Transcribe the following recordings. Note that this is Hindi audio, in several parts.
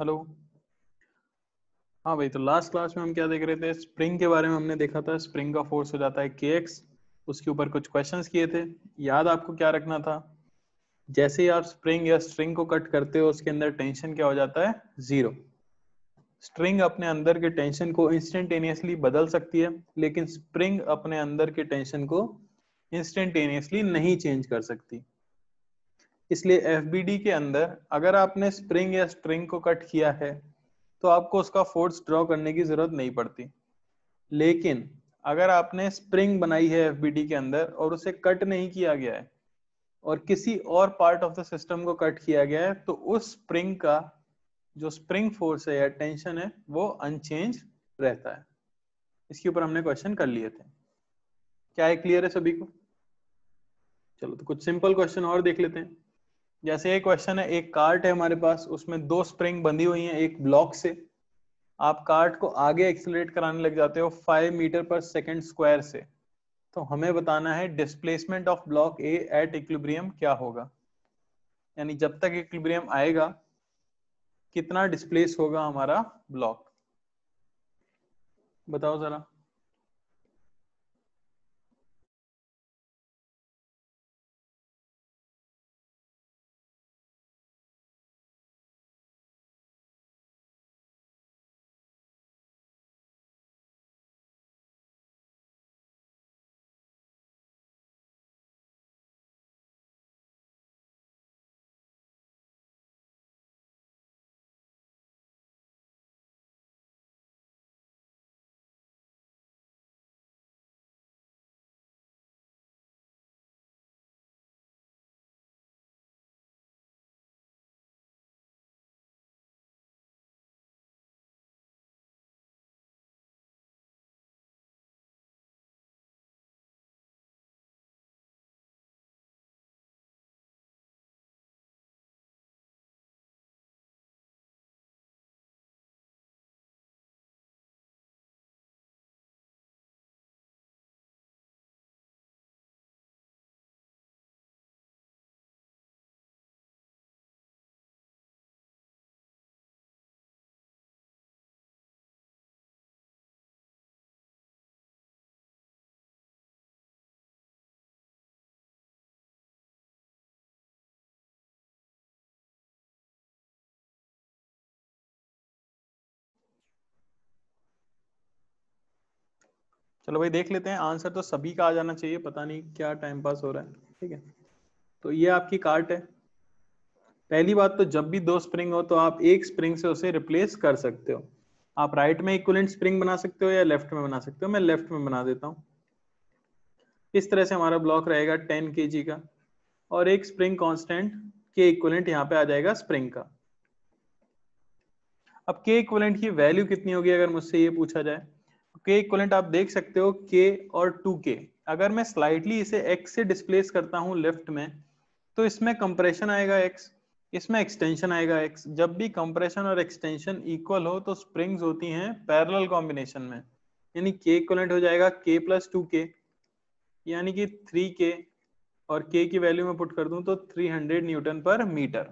हेलो हाँ भाई तो लास्ट क्लास में हम क्या देख रहे थे स्प्रिंग के बारे में हमने देखा था स्प्रिंग का फोर्स हो जाता है के एक्स उसके ऊपर कुछ क्वेश्चंस किए थे याद आपको क्या रखना था जैसे ही आप स्प्रिंग या स्ट्रिंग को कट करते हो उसके अंदर टेंशन क्या हो जाता है जीरो स्ट्रिंग अपने अंदर के टेंशन को इंस्टेंटेनियसली बदल सकती है लेकिन स्प्रिंग अपने अंदर के टेंशन को इंस्टेंटेनियसली नहीं चेंज कर सकती इसलिए एफ के अंदर अगर आपने स्प्रिंग या स्ट्रिंग को कट किया है तो आपको उसका फोर्स ड्रॉ करने की जरूरत नहीं पड़ती लेकिन अगर आपने स्प्रिंग बनाई है एफ के अंदर और उसे कट नहीं किया गया है और किसी और पार्ट ऑफ द सिस्टम को कट किया गया है तो उस स्प्रिंग का जो स्प्रिंग फोर्स है या टेंशन है वो अनचेंज रहता है इसके ऊपर हमने क्वेश्चन कर लिए थे क्या है क्लियर है सभी को चलो तो कुछ सिंपल क्वेश्चन और देख लेते हैं जैसे एक क्वेश्चन है एक कार्ट है हमारे पास उसमें दो स्प्रिंग बंधी हुई हैं एक ब्लॉक से आप कार्ट को आगे एक्सेलरेट कराने लग जाते हो five metre per second square से तो हमें बताना है displacement of block A at equilibrium क्या होगा यानी जब तक इक्विब्रियम आएगा कितना डिस्प्लेस होगा हमारा ब्लॉक बताओ जरा चलो भाई देख लेते हैं आंसर तो सभी का आ जाना चाहिए पता नहीं क्या टाइम पास हो रहा है ठीक है तो ये आपकी कार्ट है पहली बात तो जब भी दो स्प्रिंग हो तो आप एक स्प्रिंग से उसे रिप्लेस कर सकते हो आप राइट में इक्वलेंट स्प्रिंग बना सकते हो या लेफ्ट में बना सकते हो मैं लेफ्ट में बना देता हूँ इस तरह से हमारा ब्लॉक रहेगा टेन के का और एक स्प्रिंग कॉन्स्टेंट के इक्वलेंट यहाँ पे आ जाएगा स्प्रिंग का अब के इक्वलेंट की वैल्यू कितनी होगी अगर मुझसे ये पूछा जाए के इक्वलेंट आप देख सकते हो के और टू के अगर मैं स्लाइडली इसे एक्स से डिस्प्लेस करता हूँ लेफ्ट में तो इसमें कंप्रेशन आएगा एक्स इसमें एक्सटेंशन आएगा एक्स जब भी कंप्रेशन और एक्सटेंशन इक्वल हो तो स्प्रिंग्स होती हैं पैरेलल कॉम्बिनेशन में यानी के इक्वलेंट हो जाएगा के प्लस टू के यानी कि थ्री के और के की वैल्यू में पुट कर दूं तो 300 न्यूटन पर मीटर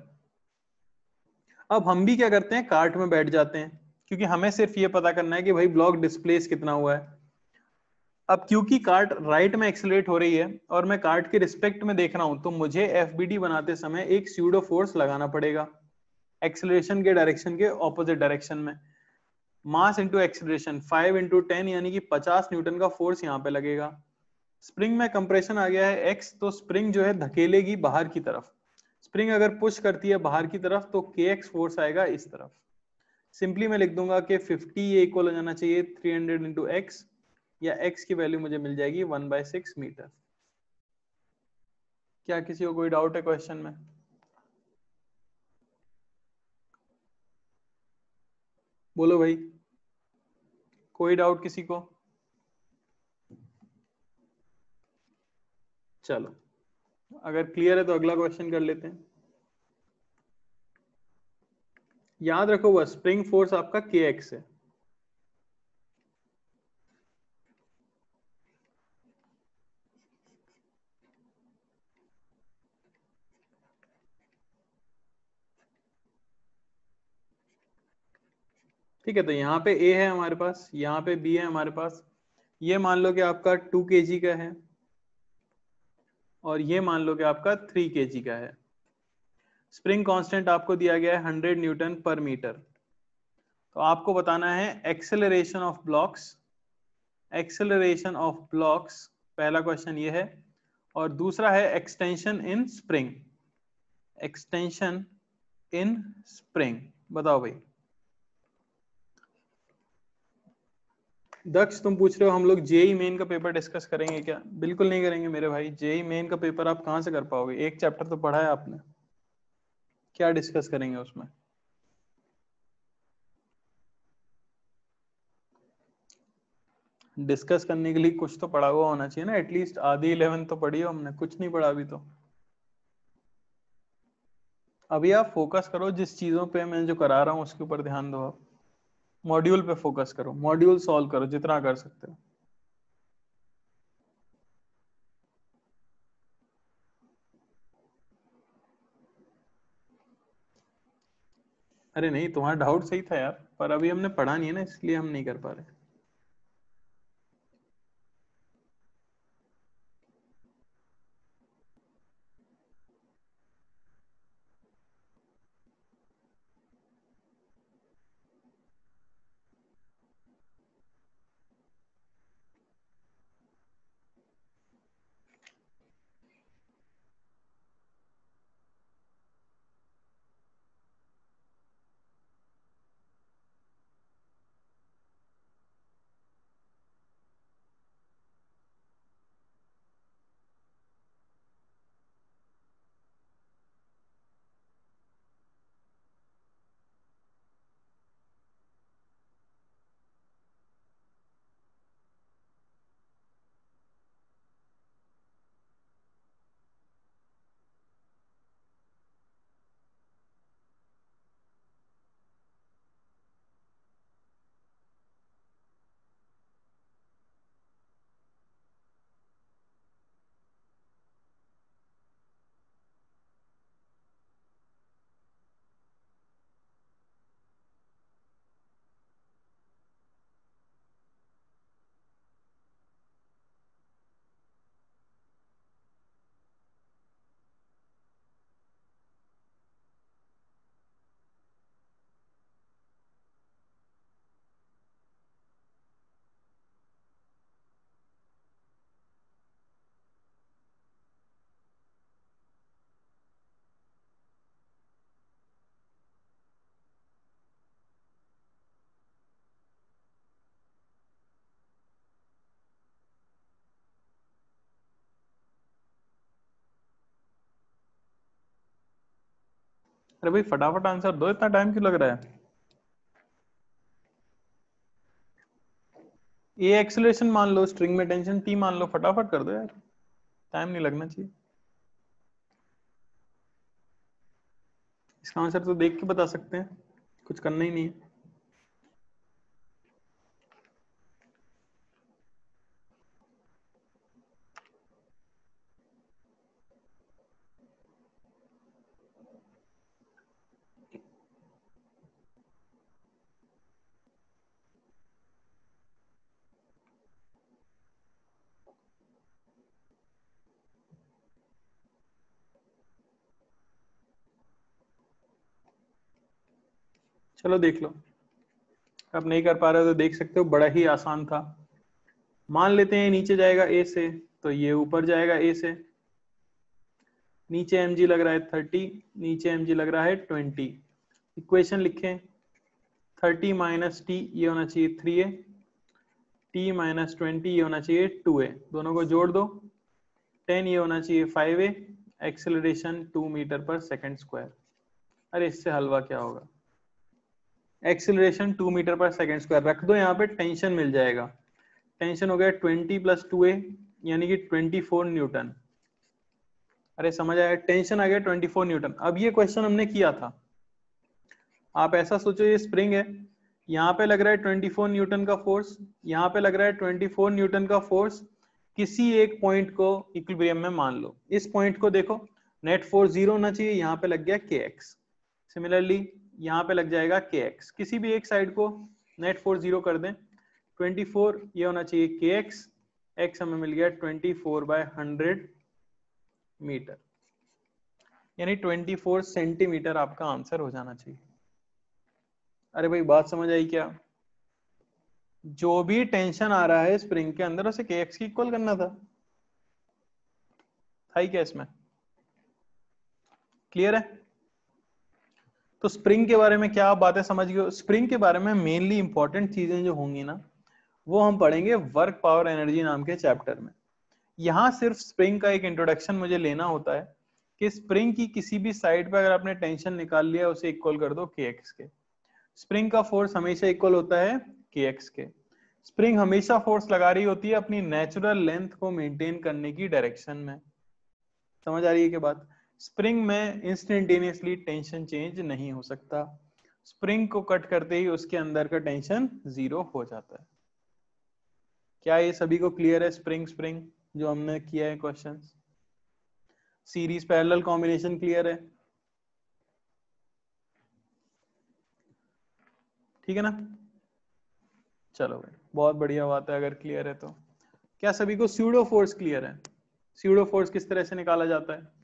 अब हम भी क्या करते हैं कार्ट में बैठ जाते हैं क्योंकि हमें सिर्फ ये पता करना है कि भाई ब्लॉक डिस्प्लेस कितना हुआ है अब क्योंकि कार्ट राइट में एक्सलेट हो रही है और मैं कार्ट के रिस्पेक्ट में देख रहा हूं तो मुझे एफ बनाते समय एक स्यूडो फोर्स लगाना पड़ेगा एक्सलेशन के डायरेक्शन के ऑपोजिट डायरेक्शन में mass into acceleration five into ten यानी कि पचास न्यूटन का फोर्स यहाँ पे लगेगा स्प्रिंग में कंप्रेशन आ गया है एक्स तो स्प्रिंग जो है धकेलेगी बाहर की तरफ स्प्रिंग अगर पुश करती है बाहर की तरफ तो के एक्स फोर्स आएगा इस तरफ सिंपली मैं लिख दूंगा कि 50 ए इक्वल हो जाना चाहिए 300 हंड्रेड इंटू एक्स या एक्स की वैल्यू मुझे मिल जाएगी वन बाय सिक्स मीटर क्या किसी को कोई डाउट है क्वेश्चन में बोलो भाई कोई डाउट किसी को चलो अगर क्लियर है तो अगला क्वेश्चन कर लेते हैं याद रखो वह स्प्रिंग फोर्स आपका के एक्स है ठीक है तो यहां पे ए है हमारे पास यहां पे बी है हमारे पास ये मान लो कि आपका टू के का है और ये मान लो कि आपका थ्री के का है स्प्रिंग कांस्टेंट आपको दिया गया है 100 न्यूटन पर मीटर तो आपको बताना है acceleration of blocks acceleration of blocks पहला क्वेश्चन ये है और दूसरा है extension in spring extension in spring बताओ भाई दक्ष तुम पूछ रहे हो हम लोग जेई मेन का पेपर डिस्कस करेंगे क्या बिल्कुल नहीं करेंगे मेरे भाई जेई मेन का पेपर आप कहाँ से कर पाओगे एक चैप्टर तो पढ़ा है आपने क्या डिस्कस करेंगे उसमें डिस्कस करने के लिए कुछ तो पढ़ा हुआ होना चाहिए ना एटलीस्ट आधी इलेवन तो पढ़ी हो हमने कुछ नहीं पढ़ा अभी तो अभी आप फोकस करो जिस चीजों पे मैं जो करा रहा हूँ उसके ऊपर ध्यान दो आप मॉड्यूल पे फोकस करो मॉड्यूल सॉल्व करो जितना कर सकते हो अरे नहीं तुम्हारा डाउट सही था यार पर अभी हमने पढ़ा नहीं है ना इसलिए हम नहीं कर पा रहे अरे भाई फटाफट आंसर दो इतना टाइम क्यों लग रहा है ए एक्सलेशन मान लो स्ट्रिंग में टेंशन टी मान लो फटाफट कर दो यार टाइम नहीं लगना चाहिए इसका आंसर तो देख के बता सकते हैं कुछ करना ही नहीं है चलो देख लो आप नहीं कर पा रहे हो तो देख सकते हो बड़ा ही आसान था मान लेते हैं नीचे जाएगा ए से तो ये ऊपर जाएगा ए से नीचे एम जी लग रहा है थर्टी नीचे एम जी लग रहा है ट्वेंटी इक्वेशन लिखें थर्टी माइनस टी ये होना चाहिए three A T minus twenty ये होना चाहिए टू ए दोनों को जोड़ दो टेन ये होना चाहिए five A acceleration two metre per second square अरे इससे हलवा क्या होगा acceleration two metre per second square रख दो यहाँ पे टेंशन मिल जाएगा टेंशन हो गया ट्वेंटी प्लस टू ए यानी कि ट्वेंटी फोर न्यूटन अरे समझ आया टेंशन आ गया ट्वेंटी फोर न्यूटन अब ये क्वेश्चन हमने किया था आप ऐसा सोचो ये स्प्रिंग है यहाँ पे लग रहा है ट्वेंटी फोर न्यूटन का फोर्स यहाँ पे लग रहा है ट्वेंटी फोर न्यूटन का फोर्स किसी एक पॉइंट को इक्विलिब्रियम में मान लो इस पॉइंट को देखो नेट फोर्स जीरो होना चाहिए यहाँ पे लग गया के एक्स सिमिलरली यहाँ पे लग जाएगा के एक्स किसी भी एक साइड को नेट फोर जीरो कर दें ट्वेंटी फोर ये होना चाहिए के एक्स एक्स हमें मिल गया twenty four by hundred metre यानी ट्वेंटी फोर सेंटीमीटर आपका आंसर हो जाना चाहिए अरे भाई बात समझ आई क्या जो भी टेंशन आ रहा है स्प्रिंग के अंदर उसे के एक्स की इक्वल करना था था ही क्या इसमें क्लियर है तो स्प्रिंग के बारे में क्या आप बातें समझ गए स्प्रिंग के बारे में मेनली इंपॉर्टेंट चीजें जो होंगी ना वो हम पढ़ेंगे वर्क पावर एनर्जी नाम के चैप्टर में यहाँ सिर्फ स्प्रिंग का एक इंट्रोडक्शन मुझे लेना होता है कि स्प्रिंग की किसी भी साइड पर अगर आपने टेंशन निकाल लिया उसे इक्वल कर दो के एक्स के स्प्रिंग का फोर्स हमेशा इक्वल होता है के एक्स के स्प्रिंग हमेशा फोर्स लगा रही होती है अपनी नेचुरल लेंथ को मेंटेन करने की डायरेक्शन में समझ आ रही है क्या बात स्प्रिंग में इंस्टेंटेनियसली टेंशन चेंज नहीं हो सकता स्प्रिंग को कट करते ही उसके अंदर का टेंशन जीरो हो जाता है क्या ये सभी को क्लियर है स्प्रिंग स्प्रिंग जो हमने किया है question series parallel combination clear है ठीक है ना चलो भाई बहुत बढ़िया बात है अगर क्लियर है तो क्या सभी को स्यूडो फोर्स क्लियर है स्यूडो फोर्स किस तरह से निकाला जाता है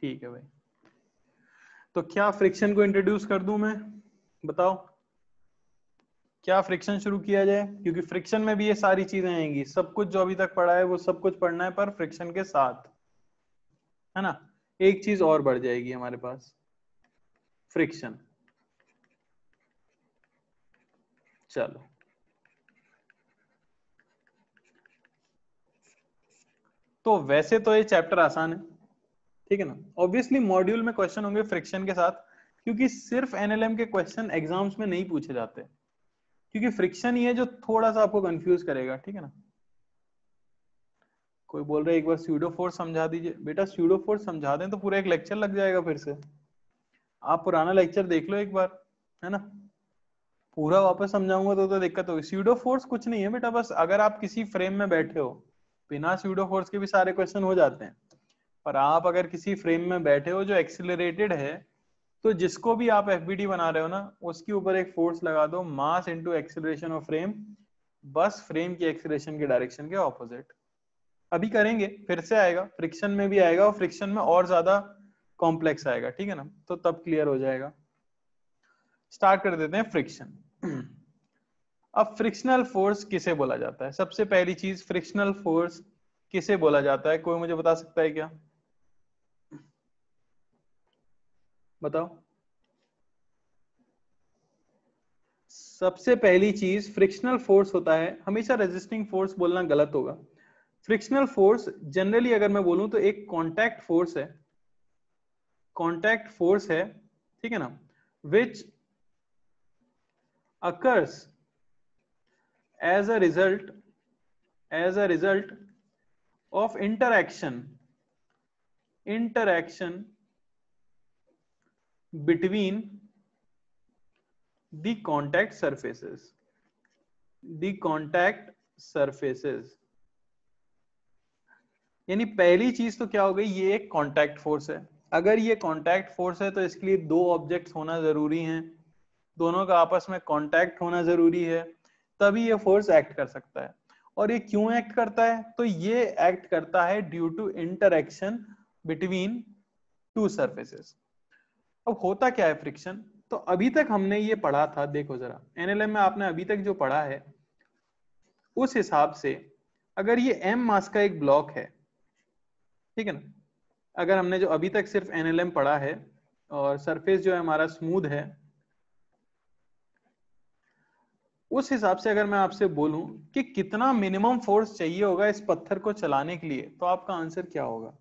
ठीक है भाई तो क्या फ्रिक्शन को इंट्रोड्यूस कर दू मैं बताओ क्या फ्रिक्शन शुरू किया जाए क्योंकि फ्रिक्शन में भी ये सारी चीजें आएंगी सब कुछ जो अभी तक पढ़ा है वो सब कुछ पढ़ना है पर फ्रिक्शन के साथ है ना एक चीज और बढ़ जाएगी हमारे पास फ्रिक्शन चलो तो वैसे तो ये चैप्टर आसान है ठीक है ना ऑब्वियसली मॉड्यूल में क्वेश्चन होंगे फ्रिक्शन के साथ क्योंकि सिर्फ एनएलएम के क्वेश्चन एग्जाम्स में नहीं पूछे जाते क्योंकि फ्रिक्शन ही है जो थोड़ा सा आपको कंफ्यूज करेगा ठीक है ना कोई बोल रहा है एक बार स्यूडो फोर्स समझा दीजिए बेटा स्यूडो फोर्स समझा दें तो पूरा एक लेक्चर लग जाएगा फिर से आप पुराना लेक्चर देख लो एक बार है ना पूरा वापस समझाऊंगा तो तो दिक्कत होगी स्यूडो फोर्स कुछ नहीं है बेटा बस अगर आप किसी फ्रेम में बैठे हो बिना स्यूडो फोर्स के भी सारे क्वेश्चन हो जाते हैं पर आप अगर किसी फ्रेम में बैठे हो जो एक्सिलरेटेड है तो जिसको भी आप एफ बना रहे हो ना उसके ऊपर एक फोर्स लगा दो mass into acceleration of frame बस फ्रेम की एक्सिलेशन के डायरेक्शन के ऑपोजिट अभी करेंगे फिर से आएगा फ्रिक्शन में भी आएगा और फ्रिक्शन में और ज्यादा कॉम्प्लेक्स आएगा ठीक है ना तो तब क्लियर हो जाएगा स्टार्ट कर देते हैं फ्रिक्शन अब फ्रिक्शनल फोर्स किसे बोला जाता है सबसे पहली चीज फ्रिक्शनल फोर्स किसे बोला जाता है कोई मुझे बता सकता है क्या बताओ सबसे पहली चीज फ्रिक्शनल फोर्स होता है हमेशा रेजिस्टिंग फोर्स बोलना गलत होगा फ्रिक्शनल फोर्स जनरली अगर मैं बोलूं तो एक कॉन्टैक्ट फोर्स है कॉन्टैक्ट फोर्स है ठीक है ना which occurs as a result as a result of interaction interaction between the contact surfaces the contact surfaces यानी पहली चीज तो क्या हो गई ये एक कॉन्टैक्ट फोर्स है अगर ये कॉन्टैक्ट फोर्स है तो इसके लिए दो ऑब्जेक्ट्स होना जरूरी हैं दोनों का आपस में कॉन्टैक्ट होना जरूरी है तभी ये फोर्स एक्ट कर सकता है और ये क्यों एक्ट करता है तो ये एक्ट करता है due to interaction between two surfaces अब होता क्या है फ्रिक्शन तो अभी तक हमने ये पढ़ा था देखो जरा एनएलएम में आपने अभी तक जो पढ़ा है उस हिसाब से अगर ये एम मास का एक ब्लॉक है ठीक है ना अगर हमने जो अभी तक सिर्फ एनएलएम पढ़ा है और सरफेस जो है हमारा स्मूथ है उस हिसाब से अगर मैं आपसे बोलूं कि कितना मिनिमम फोर्स चाहिए होगा इस पत्थर को चलाने के लिए तो आपका आंसर क्या होगा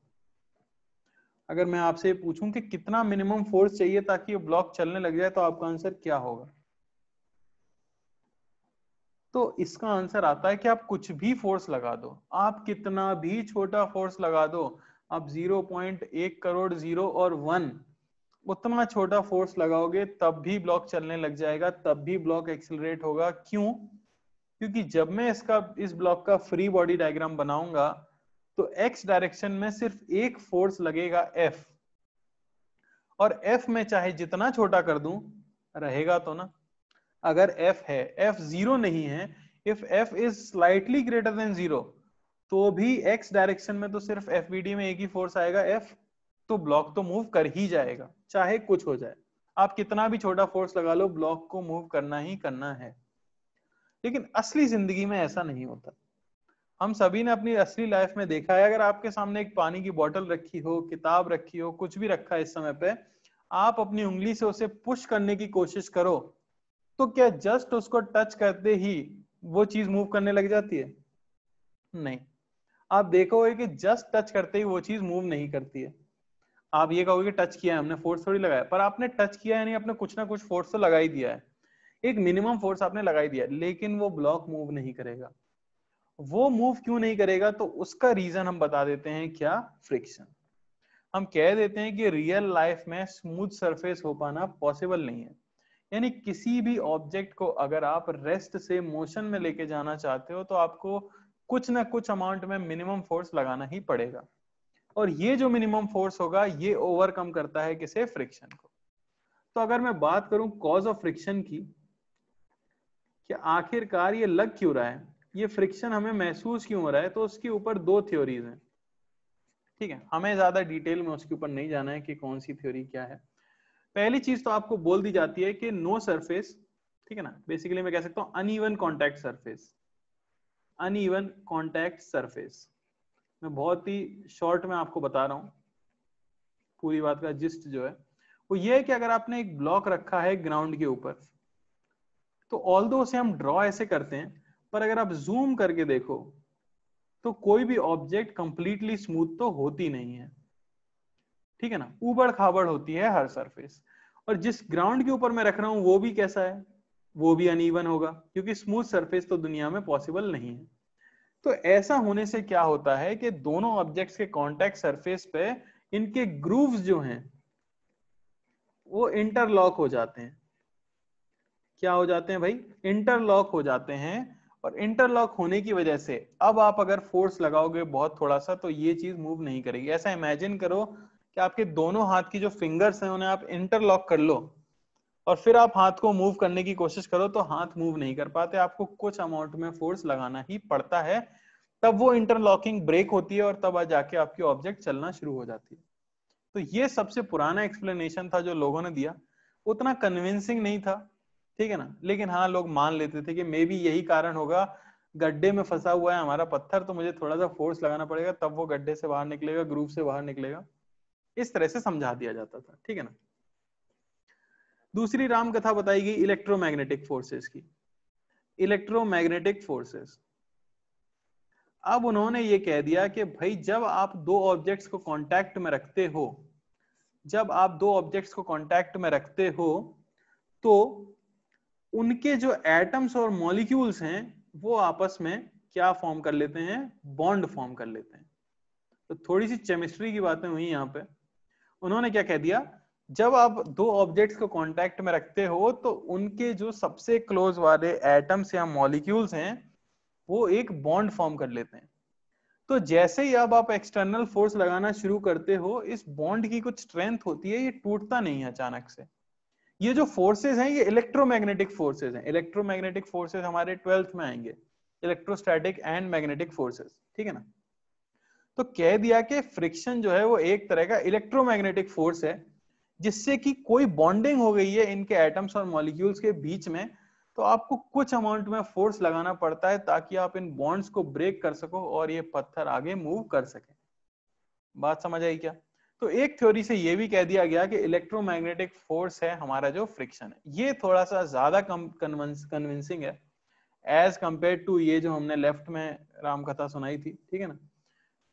अगर मैं आपसे पूछूं कि कितना मिनिमम फोर्स चाहिए ताकि ये ब्लॉक चलने लग जाए तो आपका आंसर क्या होगा तो इसका आंसर आता है कि आप कुछ भी फोर्स लगा दो आप कितना भी छोटा फोर्स लगा दो आप 0.1 करोड़ जीरो और वन उतना छोटा फोर्स लगाओगे तब भी ब्लॉक चलने लग जाएगा तब भी ब्लॉक एक्सिलरेट होगा क्यों क्योंकि जब मैं इसका इस ब्लॉक का फ्री बॉडी डायग्राम बनाऊंगा तो एक्स डायरेक्शन में सिर्फ एक फोर्स लगेगा एफ और एफ में चाहे जितना छोटा कर दूं रहेगा तो ना अगर एफ है एफ जीरो नहीं है if F is slightly greater than zero तो भी एक्स डायरेक्शन में तो सिर्फ एफ में एक ही फोर्स आएगा एफ तो ब्लॉक तो मूव कर ही जाएगा चाहे कुछ हो जाए आप कितना भी छोटा फोर्स लगा लो ब्लॉक को मूव करना ही करना है लेकिन असली जिंदगी में ऐसा नहीं होता हम सभी ने अपनी असली लाइफ में देखा है अगर आपके सामने एक पानी की बोतल रखी हो किताब रखी हो कुछ भी रखा है इस समय पे आप अपनी उंगली से उसे पुश करने की कोशिश करो तो क्या जस्ट उसको टच करते ही वो चीज मूव करने लग जाती है नहीं आप देखोगे कि जस्ट टच करते ही वो चीज मूव नहीं करती है आप ये कहोगे टच किया है हमने फोर्स थोड़ी लगाया पर आपने टच किया यानी आपने कुछ ना कुछ फोर्स तो लगा ही दिया है एक मिनिमम फोर्स आपने लगा ही दिया लेकिन वो ब्लॉक मूव नहीं करेगा वो मूव क्यों नहीं करेगा तो उसका रीजन हम बता देते हैं क्या फ्रिक्शन हम कह देते हैं कि रियल लाइफ में स्मूथ सरफेस हो पाना पॉसिबल नहीं है यानी किसी भी ऑब्जेक्ट को अगर आप रेस्ट से मोशन में लेके जाना चाहते हो तो आपको कुछ ना कुछ अमाउंट में मिनिमम फोर्स लगाना ही पड़ेगा और ये जो मिनिमम फोर्स होगा ये ओवरकम करता है किसे फ्रिक्शन को तो अगर मैं बात करूं कॉज ऑफ फ्रिक्शन की कि आखिरकार ये लग क्यों रहा है ये फ्रिक्शन हमें महसूस क्यों हो रहा है तो उसके ऊपर दो थ्योरीज हैं ठीक है हमें ज्यादा डिटेल में उसके ऊपर नहीं जाना है कि कौन सी थ्योरी क्या है पहली चीज तो आपको बोल दी जाती है कि नो सरफेस ठीक है ना बेसिकली मैं कह सकता हूँ uneven contact surface uneven contact surface मैं बहुत ही शॉर्ट में आपको बता रहा हूं पूरी बात का जिस्ट जो है वो ये है कि अगर आपने एक ब्लॉक रखा है ग्राउंड के ऊपर तो ऑल दो उसे हम ड्रॉ ऐसे करते हैं पर अगर आप जूम करके देखो तो कोई भी ऑब्जेक्ट कंप्लीटली स्मूथ तो होती नहीं है ठीक है ना उबड़ खाबड़ होती है हर सरफेस और जिस ग्राउंड के ऊपर मैं रख रहा हूं वो भी कैसा है वो भी अनइवन होगा क्योंकि स्मूथ सरफेस तो दुनिया में पॉसिबल नहीं है तो ऐसा होने से क्या होता है कि दोनों ऑब्जेक्ट्स के कांटेक्ट सरफेस पे इनके ग्रूव्स जो हैं वो इंटरलॉक हो जाते हैं क्या हो जाते हैं भाई इंटरलॉक हो जाते हैं और इंटरलॉक होने की वजह से अब आप अगर फोर्स लगाओगे बहुत थोड़ा सा तो ये चीज मूव नहीं करेगी ऐसा इमेजिन करो कि आपके दोनों हाथ की जो फिंगर्स हैं उन्हें आप इंटरलॉक कर लो और फिर आप हाथ को मूव करने की कोशिश करो तो हाथ मूव नहीं कर पाते आपको कुछ अमाउंट में फोर्स लगाना ही पड़ता है तब वो इंटरलॉकिंग ब्रेक होती है और तब जाके आपकी ऑब्जेक्ट चलना शुरू हो जाती है तो ये सबसे पुराना एक्सप्लेनेशन था जो लोगों ने दिया उतना कन्विंसिंग नहीं था ठीक है ना लेकिन हाँ लोग मान लेते थे कि मे भी यही कारण होगा गड्ढे में फंसा हुआ है हमारा पत्थर तो मुझे थोड़ा सा फोर्स लगाना पड़ेगा तब वो गड्ढे से बाहर निकलेगा ग्रूव से बाहर निकलेगा इस तरह से समझा दिया जाता था ठीक है ना दूसरी राम कथा बताई गई इलेक्ट्रोमैग्नेटिक फोर्सेस की इलेक्ट्रोमैग्नेटिक फोर्सेस अब उन्होंने ये कह दिया कि भाई जब आप दो ऑब्जेक्ट्स को कांटेक्ट में रखते हो जब आप दो ऑब्जेक्ट्स को कांटेक्ट में रखते हो तो उनके जो एटम्स और मॉलिक्यूल्स हैं वो आपस में क्या फॉर्म कर लेते हैं बॉन्ड फॉर्म कर लेते हैं तो थोड़ी सी केमिस्ट्री की बातें हुई यहाँ पे उन्होंने क्या कह दिया जब आप दो ऑब्जेक्ट्स को कांटेक्ट में रखते हो तो उनके जो सबसे क्लोज वाले एटम्स या मॉलिक्यूल्स हैं वो एक बॉन्ड फॉर्म कर लेते हैं तो जैसे ही अब आप एक्सटर्नल फोर्स लगाना शुरू करते हो इस बॉन्ड की कुछ स्ट्रेंथ होती है ये टूटता नहीं है अचानक से ये जो फोर्सेज हैं ये इलेक्ट्रोमैग्नेटिक फोर्सेज हैं इलेक्ट्रोमैग्नेटिक फोर्सेज हमारे ट्वेल्थ में आएंगे इलेक्ट्रोस्टैटिक एंड मैग्नेटिक फोर्सेज ठीक है ना तो कह दिया कि फ्रिक्शन जो है वो एक तरह का इलेक्ट्रोमैग्नेटिक फोर्स है जिससे कि कोई बॉन्डिंग हो गई है इनके एटम्स और मॉलिक्यूल्स के बीच में तो आपको कुछ अमाउंट में फोर्स लगाना पड़ता है ताकि आप इन बॉन्ड्स को ब्रेक कर सको और ये पत्थर आगे मूव कर सके बात समझ आई क्या तो एक थ्योरी से ये भी कह दिया गया कि इलेक्ट्रोमैग्नेटिक फोर्स है हमारा जो फ्रिक्शन है ये थोड़ा सा ज्यादा कन्विंसिंग है एज कम्पेयर टू ये जो हमने लेफ्ट में रामकथा सुनाई थी ठीक है ना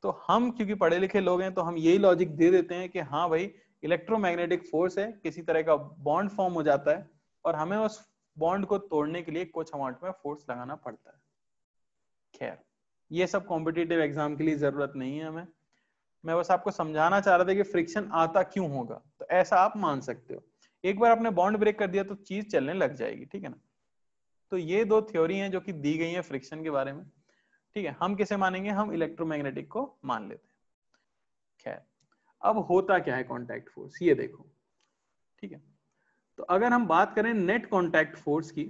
तो हम क्योंकि पढ़े लिखे लोग हैं तो हम यही लॉजिक दे देते हैं कि हाँ भाई इलेक्ट्रोमैग्नेटिक फोर्स है किसी तरह का बॉन्ड फॉर्म हो जाता है और हमें उस बॉन्ड को तोड़ने के लिए कुछ अमाउंट में फोर्स लगाना पड़ता है खैर ये सब कॉम्पिटेटिव एग्जाम के लिए जरूरत नहीं है हमें मैं बस आपको समझाना चाह रहा था कि फ्रिक्शन आता क्यों होगा तो ऐसा आप मान सकते हो एक बार आपने बॉन्ड ब्रेक कर दिया तो चीज चलने लग जाएगी ठीक है ना तो ये दो थ्योरी हैं जो कि दी गई है फ्रिक्शन के बारे में ठीक है हम किसे मानेंगे हम इलेक्ट्रोमैग्नेटिक को मान लेते हैं खैर अब होता क्या है कॉन्टैक्ट फोर्स ये देखो ठीक है तो अगर हम बात करें नेट कॉन्टैक्ट फोर्स की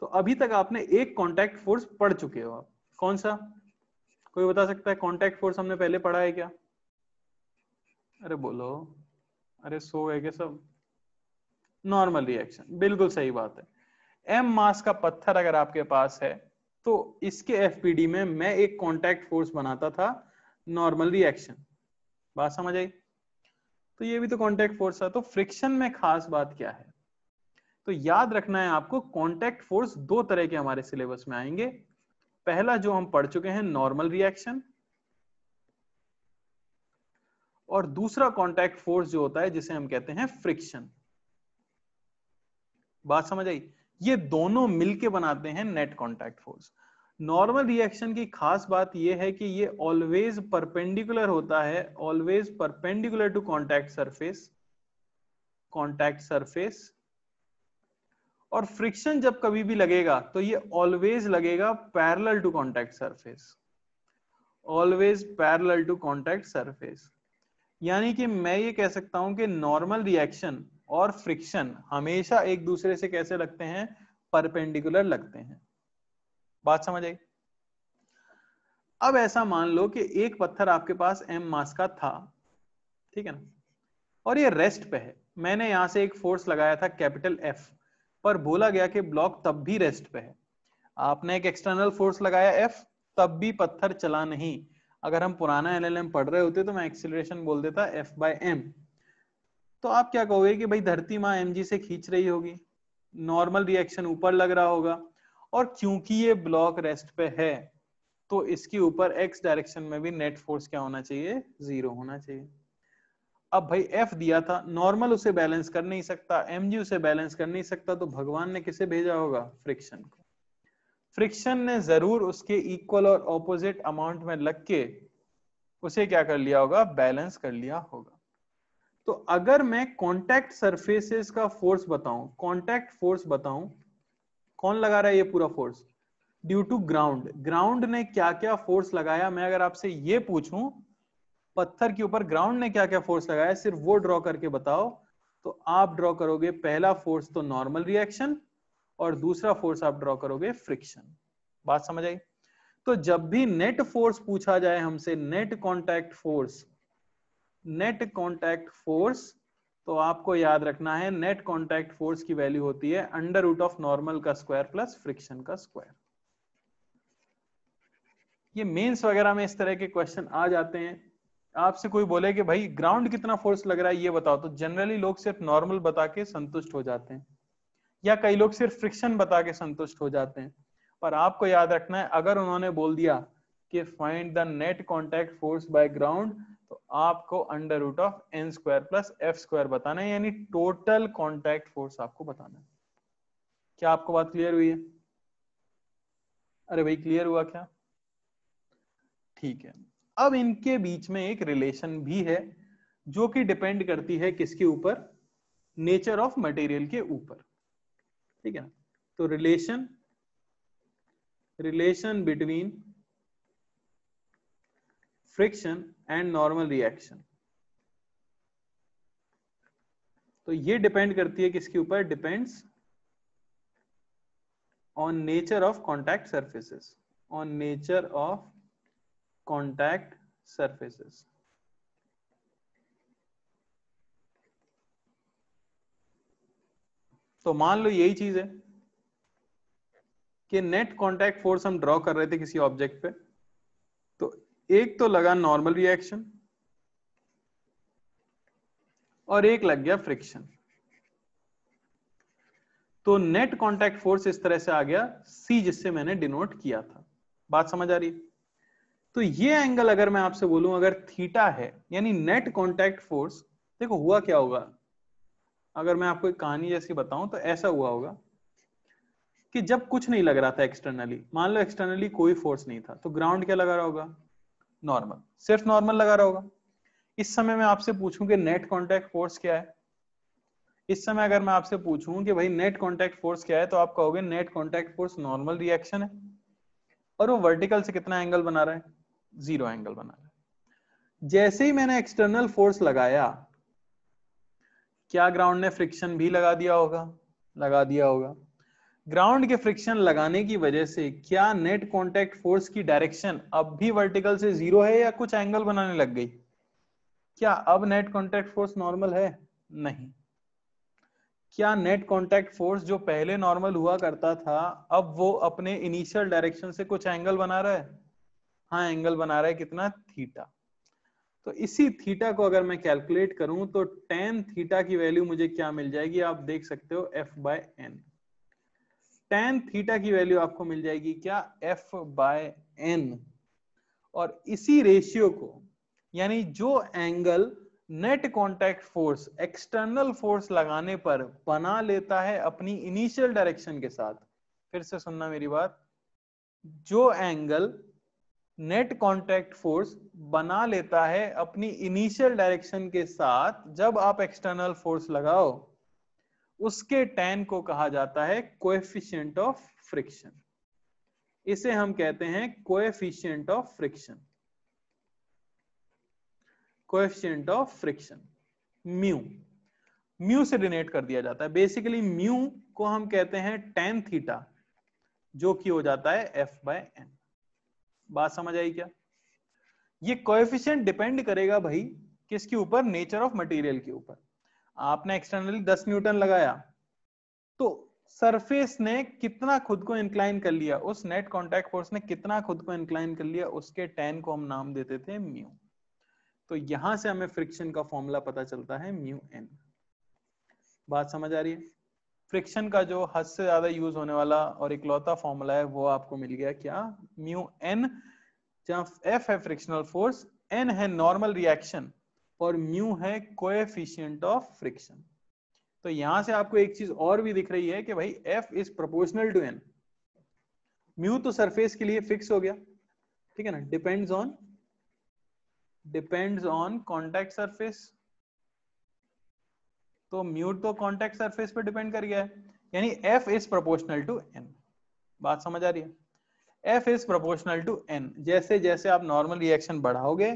तो अभी तक आपने एक कॉन्टैक्ट फोर्स पढ़ चुके हो आप कौन सा कोई बता सकता है कॉन्टैक्ट फोर्स हमने पहले पढ़ा है क्या अरे बोलो अरे सो है क्या सब नॉर्मल रिएक्शन बिल्कुल सही बात है एम मास का पत्थर अगर आपके पास है तो इसके एफपीडी में मैं एक कांटेक्ट फोर्स बनाता था नॉर्मल रिएक्शन बात समझ आई तो ये भी तो कांटेक्ट फोर्स था तो फ्रिक्शन में खास बात क्या है तो याद रखना है आपको कांटेक्ट फोर्स दो तरह के हमारे सिलेबस में आएंगे पहला जो हम पढ़ चुके हैं नॉर्मल रिएक्शन और दूसरा कॉन्टैक्ट फोर्स जो होता है जिसे हम कहते हैं फ्रिक्शन बात समझ आई ये दोनों मिलके बनाते हैं net contact force normal reaction की खास बात यह है कि ये ऑलवेज परपेंडिकुलर होता है always perpendicular to contact surface contact surface और फ्रिक्शन जब कभी भी लगेगा तो ये ऑलवेज लगेगा parallel to contact surface always parallel to contact surface यानी कि मैं ये कह सकता हूं कि नॉर्मल रिएक्शन और फ्रिक्शन हमेशा एक दूसरे से कैसे लगते हैं परपेंडिकुलर लगते हैं बात समझ आई अब ऐसा मान लो कि एक पत्थर आपके पास एम मास का था ठीक है ना और ये रेस्ट पे है मैंने यहां से एक फोर्स लगाया था कैपिटल एफ पर बोला गया कि ब्लॉक तब भी रेस्ट पे है आपने एक एक्सटर्नल फोर्स लगाया एफ तब भी पत्थर चला नहीं अगर हम पुराना एलएलएम पढ़ रहे होते तो मैं एक्सिलेशन बोल देता एफ बाई एम तो आप क्या कहोगे कि भाई धरती माँ एम से खींच रही होगी नॉर्मल रिएक्शन ऊपर लग रहा होगा और क्योंकि ये ब्लॉक रेस्ट पे है तो इसके ऊपर एक्स डायरेक्शन में भी नेट फोर्स क्या होना चाहिए जीरो होना चाहिए अब भाई एफ दिया था नॉर्मल उसे बैलेंस कर नहीं सकता एम उसे बैलेंस कर नहीं सकता तो भगवान ने किसे भेजा होगा फ्रिक्शन को फ्रिक्शन ने जरूर उसके इक्वल और ऑपोजिट अमाउंट में लग के उसे क्या कर लिया होगा बैलेंस कर लिया होगा तो अगर मैं कॉन्टैक्ट सरफेसेस का फोर्स बताऊं कॉन्टैक्ट फोर्स बताऊं कौन लगा रहा है ये पूरा force due to ground ground ने क्या क्या फोर्स लगाया मैं अगर आपसे ये पूछूं पत्थर के ऊपर ग्राउंड ने क्या क्या फोर्स लगाया सिर्फ वो ड्रॉ करके बताओ तो आप ड्रॉ करोगे पहला फोर्स तो नॉर्मल रिएक्शन और दूसरा फोर्स आप ड्रॉ करोगे फ्रिक्शन बात समझ आई तो जब भी नेट फोर्स पूछा जाए हमसे net contact force net contact force तो आपको याद रखना है नेट कॉन्टैक्ट फोर्स की वैल्यू होती है अंडर रूट ऑफ नॉर्मल का स्क्वायर प्लस फ्रिक्शन का स्क्वायर ये मेंस वगैरह में इस तरह के क्वेश्चन आ जाते हैं आपसे कोई बोले कि भाई ग्राउंड कितना फोर्स लग रहा है ये बताओ तो जनरली लोग सिर्फ नॉर्मल बता के संतुष्ट हो जाते हैं या कई लोग सिर्फ फ्रिक्शन बता के संतुष्ट हो जाते हैं पर आपको याद रखना है अगर उन्होंने बोल दिया कि find the net contact force by ground तो आपको under root of N square plus F square बताना है यानी टोटल कॉन्टेक्ट फोर्स आपको बताना है क्या आपको बात क्लियर हुई है अरे भाई क्लियर हुआ क्या ठीक है अब इनके बीच में एक रिलेशन भी है जो कि डिपेंड करती है किसके ऊपर नेचर ऑफ मटेरियल के ऊपर ठीक है ना तो relation relation between friction and normal reaction तो ये डिपेंड करती है किसके ऊपर depends on nature of contact surfaces on nature of contact surfaces तो मान लो यही चीज है कि नेट कॉन्टेक्ट फोर्स हम ड्रॉ कर रहे थे किसी ऑब्जेक्ट पे तो एक तो लगा नॉर्मल रिएक्शन और एक लग गया फ्रिक्शन तो नेट कॉन्टेक्ट फोर्स इस तरह से आ गया सी जिससे मैंने डिनोट किया था बात समझ आ रही है तो ये एंगल अगर मैं आपसे बोलूं अगर थीटा है यानी नेट कॉन्टेक्ट फोर्स देखो हुआ क्या होगा अगर मैं आपको एक कहानी जैसी बताऊं तो ऐसा हुआ होगा कि जब कुछ नहीं लग रहा था एक्सटर्नली मान लो एक्सटर्नली कोई फोर्स नहीं था तो ग्राउंड क्या लगा रहा होगा नॉर्मल सिर्फ नॉर्मल लगा रहा होगा इस समय मैं आपसे पूछूं कि नेट कॉन्टैक्ट फोर्स क्या है इस समय अगर मैं आपसे पूछूं कि भाई नेट कॉन्टेक्ट फोर्स क्या है तो आप कहोगे net contact force normal reaction है और वो वर्टिकल से कितना एंगल बना रहा है जीरो एंगल बना रहा है जैसे ही मैंने एक्सटर्नल फोर्स लगाया क्या ग्राउंड ने फ्रिक्शन भी लगा दिया होगा लगा दिया होगा ग्राउंड के फ्रिक्शन लगाने की वजह से क्या नेट कॉन्टेक्ट फोर्स की डायरेक्शन अब भी वर्टिकल से जीरो है या कुछ एंगल बनाने लग गई क्या अब नेट कॉन्टेक्ट फोर्स नॉर्मल है नहीं क्या नेट कॉन्टैक्ट फोर्स जो पहले नॉर्मल हुआ करता था अब वो अपने इनिशियल डायरेक्शन से कुछ एंगल बना रहा है हाँ एंगल बना रहा है कितना थीटा तो इसी थीटा को अगर मैं कैलकुलेट करूं तो टेन थीटा की वैल्यू मुझे क्या मिल जाएगी आप देख सकते हो F by N tan theta की वैल्यू आपको मिल जाएगी क्या एफ बाय एन और इसी रेशियो को यानी जो angle net contact force external force लगाने पर बना लेता है अपनी इनिशियल डायरेक्शन के साथ फिर से सुनना मेरी बात जो एंगल नेट कॉन्टेक्ट फोर्स बना लेता है अपनी इनिशियल डायरेक्शन के साथ जब आप एक्सटर्नल फोर्स लगाओ उसके टैन को कहा जाता है कोएफिशिएंट ऑफ फ्रिक्शन इसे हम कहते हैं coefficient of friction coefficient of friction mu mu से डिनेट कर दिया जाता है बेसिकली म्यू को हम कहते हैं टेन थीटा जो कि हो जाता है एफ बाय एन बात समझ आई क्या ये कोएफिशिएंट डिपेंड करेगा भाई किसके ऊपर नेचर ऑफ मटेरियल के ऊपर आपने एक्सटर्नली 10 न्यूटन लगाया तो सरफेस ने कितना खुद को इंक्लाइन कर लिया उस नेट कॉन्टेक्ट फोर्स ने कितना खुद को इंक्लाइन कर लिया उसके टेन को हम नाम देते थे म्यू तो यहां से हमें फ्रिक्शन का फॉर्मूला पता चलता है म्यू एन बात समझ आ रही है फ्रिक्शन का जो हद से ज्यादा यूज होने वाला और इकलौता फॉर्मूला है वो आपको मिल गया क्या म्यू एन जहां एफ है फ्रिक्शनल फोर्स एन है नॉर्मल रिएक्शन और म्यू है कोएफिशिएंट ऑफ फ्रिक्शन तो यहां से आपको एक चीज और भी दिख रही है कि भाई F is proportional to N mu तो सरफेस के लिए फिक्स हो गया ठीक है ना depends on depends on contact surface तो म्यू तो कॉन्टेक्ट सरफेस पे डिपेंड कर गया है यानी F is proportional to N बात समझ आ रही है F is proportional to N जैसे जैसे आप नॉर्मल रिएक्शन बढ़ाओगे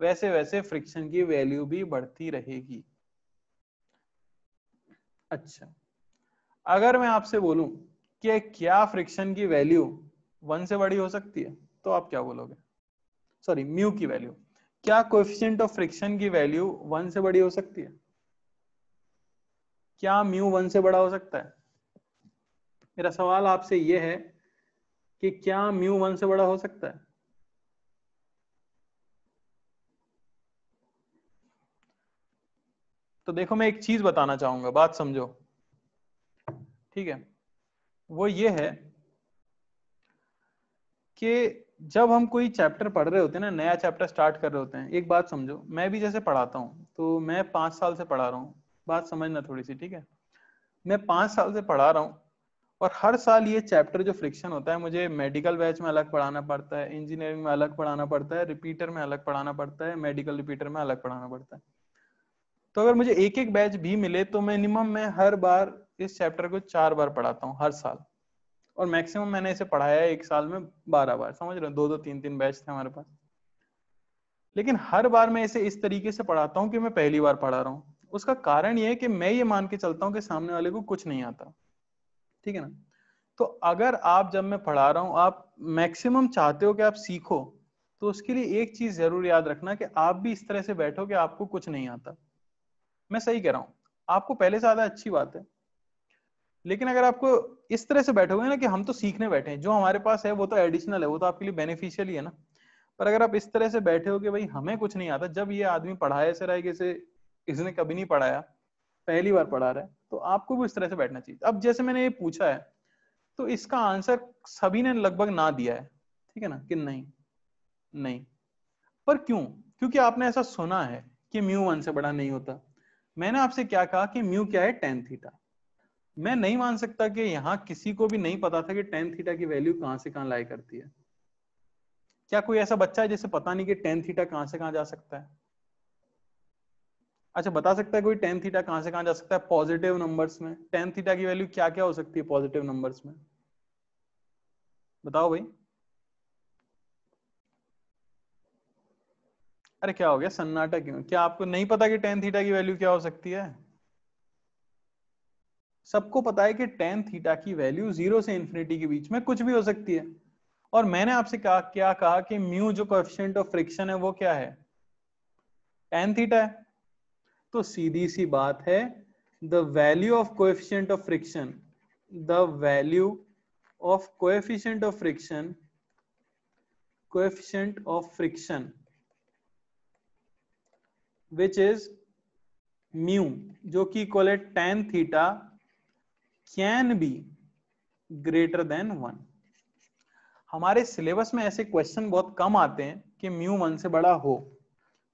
वैसे वैसे फ्रिक्शन की वैल्यू भी बढ़ती रहेगी अच्छा अगर मैं आपसे बोलूं कि क्या फ्रिक्शन की वैल्यू वन से बड़ी हो सकती है तो आप क्या बोलोगे सॉरी म्यू की वैल्यू क्या कोफिशियंट ऑफ फ्रिक्शन की वैल्यू वन से बड़ी हो सकती है क्या म्यू वन से बड़ा हो सकता है मेरा सवाल आपसे यह है कि क्या म्यू वन से बड़ा हो सकता है तो देखो मैं एक चीज बताना चाहूंगा बात समझो ठीक है वो ये है कि जब हम कोई चैप्टर पढ़ रहे होते हैं ना नया चैप्टर स्टार्ट कर रहे होते हैं एक बात समझो मैं भी जैसे पढ़ाता हूँ तो मैं पांच साल से पढ़ा रहा हूं बात समझना थोड़ी सी ठीक है मैं पांच साल से पढ़ा रहा हूँ और हर साल ये चैप्टर जो फ्रिक्शन होता है मुझे मेडिकल बैच में अलग पढ़ाना पड़ता है इंजीनियरिंग में अलग पढ़ाना पड़ता है रिपीटर में अलग पढ़ाना पड़ता है मेडिकल रिपीटर में अलग पढ़ाना पड़ता है तो अगर मुझे एक एक बैच भी मिले तो मिनिमम मैं हर बार इस चैप्टर को चार बार पढ़ाता हूँ हर साल और मैक्सिमम मैंने इसे पढ़ाया है एक साल में बारह बार समझ रहे दो दो तीन तीन बैच थे हमारे पास लेकिन हर बार मैं इसे इस तरीके से पढ़ाता हूँ कि मैं पहली बार पढ़ा रहा हूँ उसका कारण ये है कि मैं ये मान के चलता हूँ कि सामने वाले को कुछ नहीं आता ठीक है ना तो अगर आप जब मैं पढ़ा रहा हूँ आप मैक्सिमम चाहते हो कि आप सीखो तो उसके लिए एक चीज जरूर याद रखना कि आप भी इस तरह से बैठो कि आपको कुछ नहीं आता मैं सही कह रहा हूँ आपको पहले से ज्यादा अच्छी बात है लेकिन अगर आपको इस तरह से बैठोगे ना कि हम तो सीखने बैठे हैं जो हमारे पास है वो तो एडिशनल है वो तो आपके लिए बेनिफिशियल ही है ना पर अगर आप इस तरह से बैठे हो कि भाई हमें कुछ नहीं आता जब ये आदमी पढ़ाए से रहेगा किसी ने कभी नहीं पढ़ाया पहली बार पढ़ा रहा है तो आपको भी इस तरह से बैठना चाहिए अब जैसे मैंने ये पूछा है तो इसका आंसर सभी ने लगभग ना दिया है ठीक है ना कि नहीं नहीं पर क्यों क्योंकि आपने ऐसा सुना है कि म्यू वन से बड़ा नहीं होता मैंने आपसे क्या कहा कि म्यू क्या है टेन थीटा मैं नहीं मान सकता कि यहाँ किसी को भी नहीं पता था कि टेन थीटा की वैल्यू कहाँ से कहाँ लाई करती है क्या कोई ऐसा बच्चा है जिसे पता नहीं कि टेन थीटा कहाँ से कहाँ जा सकता है अच्छा बता सकता है कोई टेन थीटा कहां से कहां जा सकता है पॉजिटिव नंबर्स में टेन थीटा की वैल्यू क्या क्या हो सकती है पॉजिटिव नंबर्स में बताओ भाई अरे क्या हो गया सन्नाटा क्यों क्या आपको नहीं पता कि टेन थीटा की वैल्यू क्या हो सकती है सबको पता है कि टेन थीटा की वैल्यू जीरो से इंफिनिटी के बीच में कुछ भी हो सकती है और मैंने आपसे कहा क्या कहा कि म्यू जो कोएफिशिएंट ऑफ फ्रिक्शन है वो क्या है टेन थीटा है तो सीधी सी बात है the value of coefficient of friction the value of coefficient of friction coefficient of friction which is mu जो कि call it tan theta can be greater than one हमारे सिलेबस में ऐसे क्वेश्चन बहुत कम आते हैं कि म्यू वन से बड़ा हो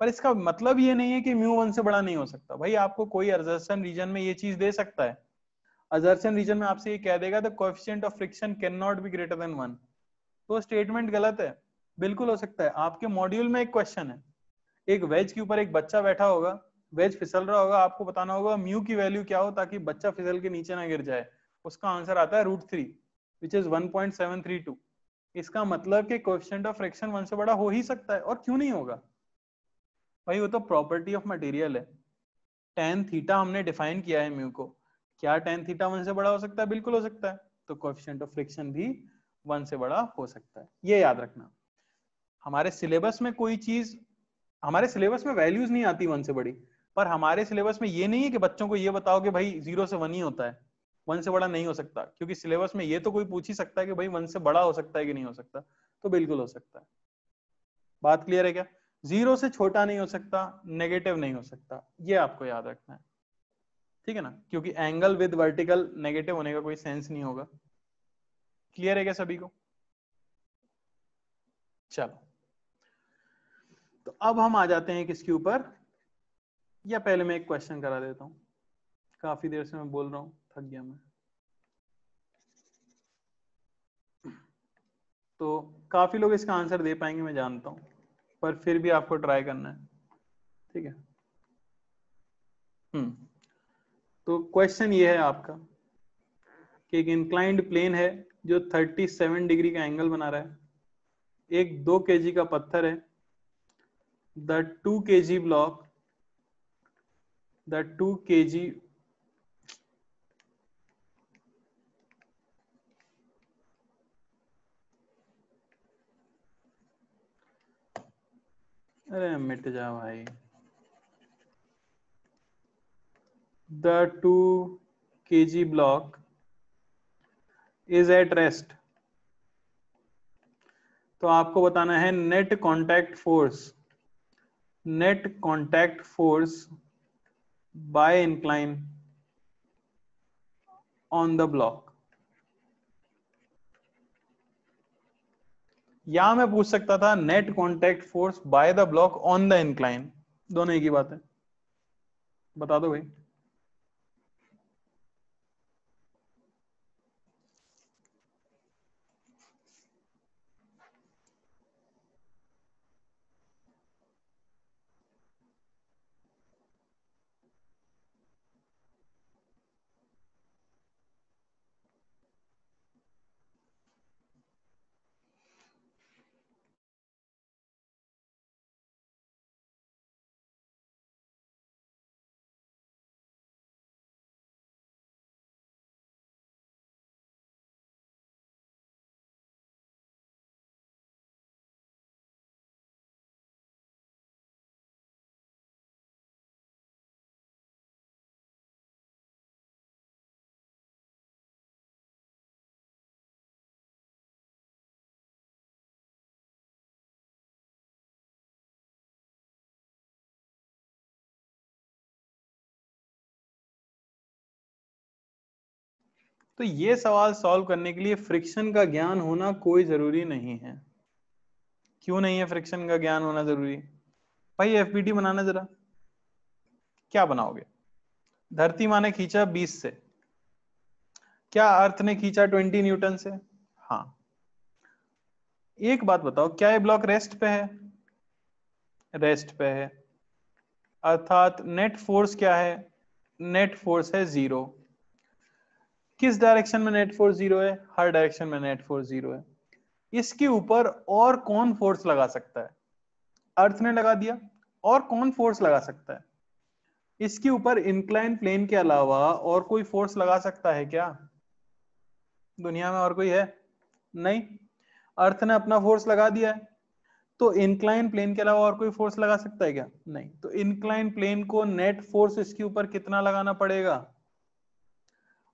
पर इसका मतलब ये नहीं है कि म्यू वन से बड़ा नहीं हो सकता भाई आपको कोई अर्जर्सन रीजन में ये चीज दे सकता है अर्जर्सन रीजन में आपसे ये कह देगा the coefficient of friction can not be greater than one तो स्टेटमेंट गलत है बिल्कुल हो सकता है आपके मॉड्यूल में एक क्वेश्चन है एक वेज के ऊपर एक बच्चा बैठा होगा वेज फिसल रहा होगा आपको बताना होगा म्यू की वैल्यू क्या हो ताकि बच्चा फिसल के नीचे ना गिर जाए उसका आंसर आता है root three which is one point seven three two इसका मतलब कि कोफिशियंट ऑफ फ्रिक्शन वन से बड़ा हो ही सकता है और क्यों नहीं होगा भाई वो तो प्रॉपर्टी ऑफ मटेरियल है टेन थीटा हमने डिफाइन किया है म्यू को क्या टेन थीटा वन से बड़ा हो सकता है बिल्कुल हो सकता है तो कोफिशियंट ऑफ फ्रिक्शन भी वन से बड़ा हो सकता है ये याद रखना हमारे सिलेबस में कोई चीज हमारे सिलेबस में वैल्यूज नहीं आती वन से बड़ी पर हमारे सिलेबस में ये नहीं है कि बच्चों को ये बताओ कि भाई जीरो से वन ही होता है वन से बड़ा नहीं हो सकता क्योंकि सिलेबस में ये तो कोई पूछ ही सकता है कि भाई वन से बड़ा हो सकता है कि नहीं हो सकता तो बिल्कुल हो सकता है बात क्लियर है क्या जीरो से छोटा नहीं हो सकता नेगेटिव नहीं हो सकता ये आपको याद रखना है ठीक है ना क्योंकि एंगल विद वर्टिकल नेगेटिव होने का कोई सेंस नहीं होगा क्लियर है क्या सभी को चलो तो अब हम आ जाते हैं किसके ऊपर या पहले मैं एक क्वेश्चन करा देता हूं काफी देर से मैं बोल रहा हूं थक गया मैं तो काफी लोग इसका आंसर दे पाएंगे मैं जानता हूं पर फिर भी आपको ट्राई करना है ठीक है हम्म तो क्वेश्चन ये है आपका कि एक इंक्लाइंड प्लेन है जो 37 डिग्री का एंगल बना रहा है एक दो के का पत्थर है the two K G block the two K जी अरे मिट जा भाई two K G block is at rest तो आपको बताना है net contact force net contact force by incline on the block या मैं पूछ सकता था net contact force by the block on the incline दोनों एक ही बात है बता दो भाई तो ये सवाल सॉल्व करने के लिए फ्रिक्शन का ज्ञान होना कोई जरूरी नहीं है क्यों नहीं है फ्रिक्शन का ज्ञान होना जरूरी भाई एफ बनाना जरा क्या बनाओगे धरती माने खींचा 20 से क्या अर्थ ने खींचा 20 न्यूटन से हाँ एक बात बताओ क्या ये ब्लॉक रेस्ट पे है रेस्ट पे है अर्थात नेट फोर्स क्या है नेट फोर्स है जीरो किस डायरेक्शन में नेट फोर्स जीरो है हर डायरेक्शन में नेट फोर्स जीरो है इसके ऊपर और कौन फोर्स लगा सकता है अर्थ ने लगा दिया और कौन फोर्स लगा सकता है इसके ऊपर इंक्लाइन प्लेन के अलावा और कोई फोर्स लगा सकता है क्या दुनिया में और कोई है नहीं अर्थ ने अपना फोर्स लगा दिया है तो इंक्लाइन प्लेन के अलावा और कोई फोर्स लगा सकता है क्या नहीं तो इंक्लाइन प्लेन को नेट फोर्स इसके ऊपर कितना लगाना पड़ेगा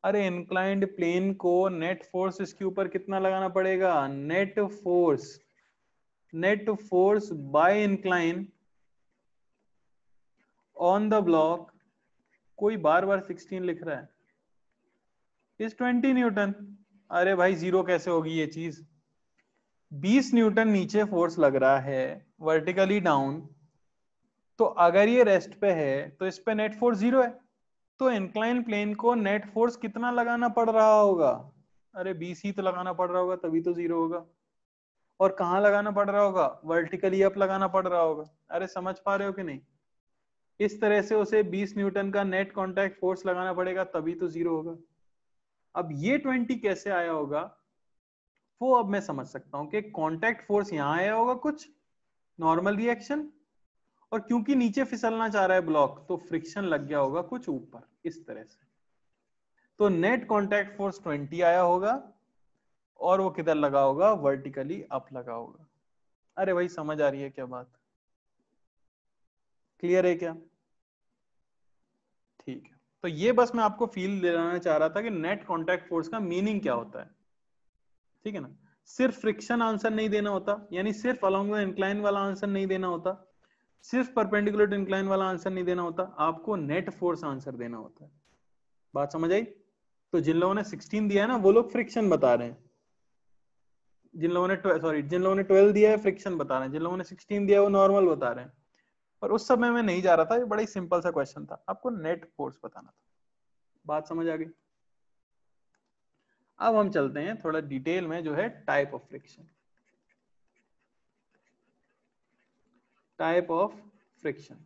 अरे इंक्लाइंड प्लेन को नेट फोर्स इसके ऊपर कितना लगाना पड़ेगा net force net force by incline on the block कोई बार बार 16 लिख रहा है इस 20 न्यूटन अरे भाई जीरो कैसे होगी ये चीज 20 न्यूटन नीचे फोर्स लग रहा है वर्टिकली डाउन तो अगर ये रेस्ट पे है तो इस पे नेट फोर्स जीरो है तो इंक्लाइन प्लेन को नेट फोर्स कितना लगाना पड़ रहा होगा अरे बीसी तो लगाना पड़ रहा होगा तभी तो जीरो होगा और कहाँ लगाना पड़ रहा होगा वर्टिकली अप लगाना पड़ रहा होगा अरे समझ पा रहे हो कि नहीं इस तरह से उसे 20 न्यूटन का नेट कॉन्टैक्ट फोर्स लगाना पड़ेगा तभी तो जीरो होगा अब ये 20 कैसे आया होगा वो अब मैं समझ सकता हूँ कि कॉन्टैक्ट फोर्स यहाँ आया होगा कुछ नॉर्मल रिएक्शन और क्योंकि नीचे फिसलना चाह रहा है ब्लॉक तो फ्रिक्शन लग गया होगा कुछ ऊपर इस तरह से तो नेट कॉन्टेक्ट फोर्स 20 आया होगा और वो किधर लगा होगा वर्टिकली अप लगा होगा अरे भाई समझ आ रही है क्या बात क्लियर है क्या ठीक है तो ये बस मैं आपको फील दिलाना चाह रहा था कि नेट कॉन्टेक्ट फोर्स का मीनिंग क्या होता है ठीक है ना सिर्फ फ्रिक्शन आंसर नहीं देना होता यानी सिर्फ अलोंग इंक्लाइन वाला आंसर नहीं देना होता सिर्फ परपेंडिकुलर टू इंक्लाइन वाला आंसर नहीं देना होता आपको नेट फोर्स आंसर देना होता है बात समझ आई तो जिन लोगों ने 16 दिया है ना वो लोग फ्रिक्शन बता रहे हैं जिन लोगों ने सॉरी जिन लोगों ने 12 दिया है फ्रिक्शन बता रहे हैं जिन लोगों ने 16 दिया है वो नॉर्मल बता रहे हैं पर उस समय में नहीं जा रहा था ये बड़ा ही सिंपल सा क्वेश्चन था आपको नेट फोर्स बताना था बात समझ आ गई अब हम चलते हैं थोड़ा डिटेल में जो है type of friction type of friction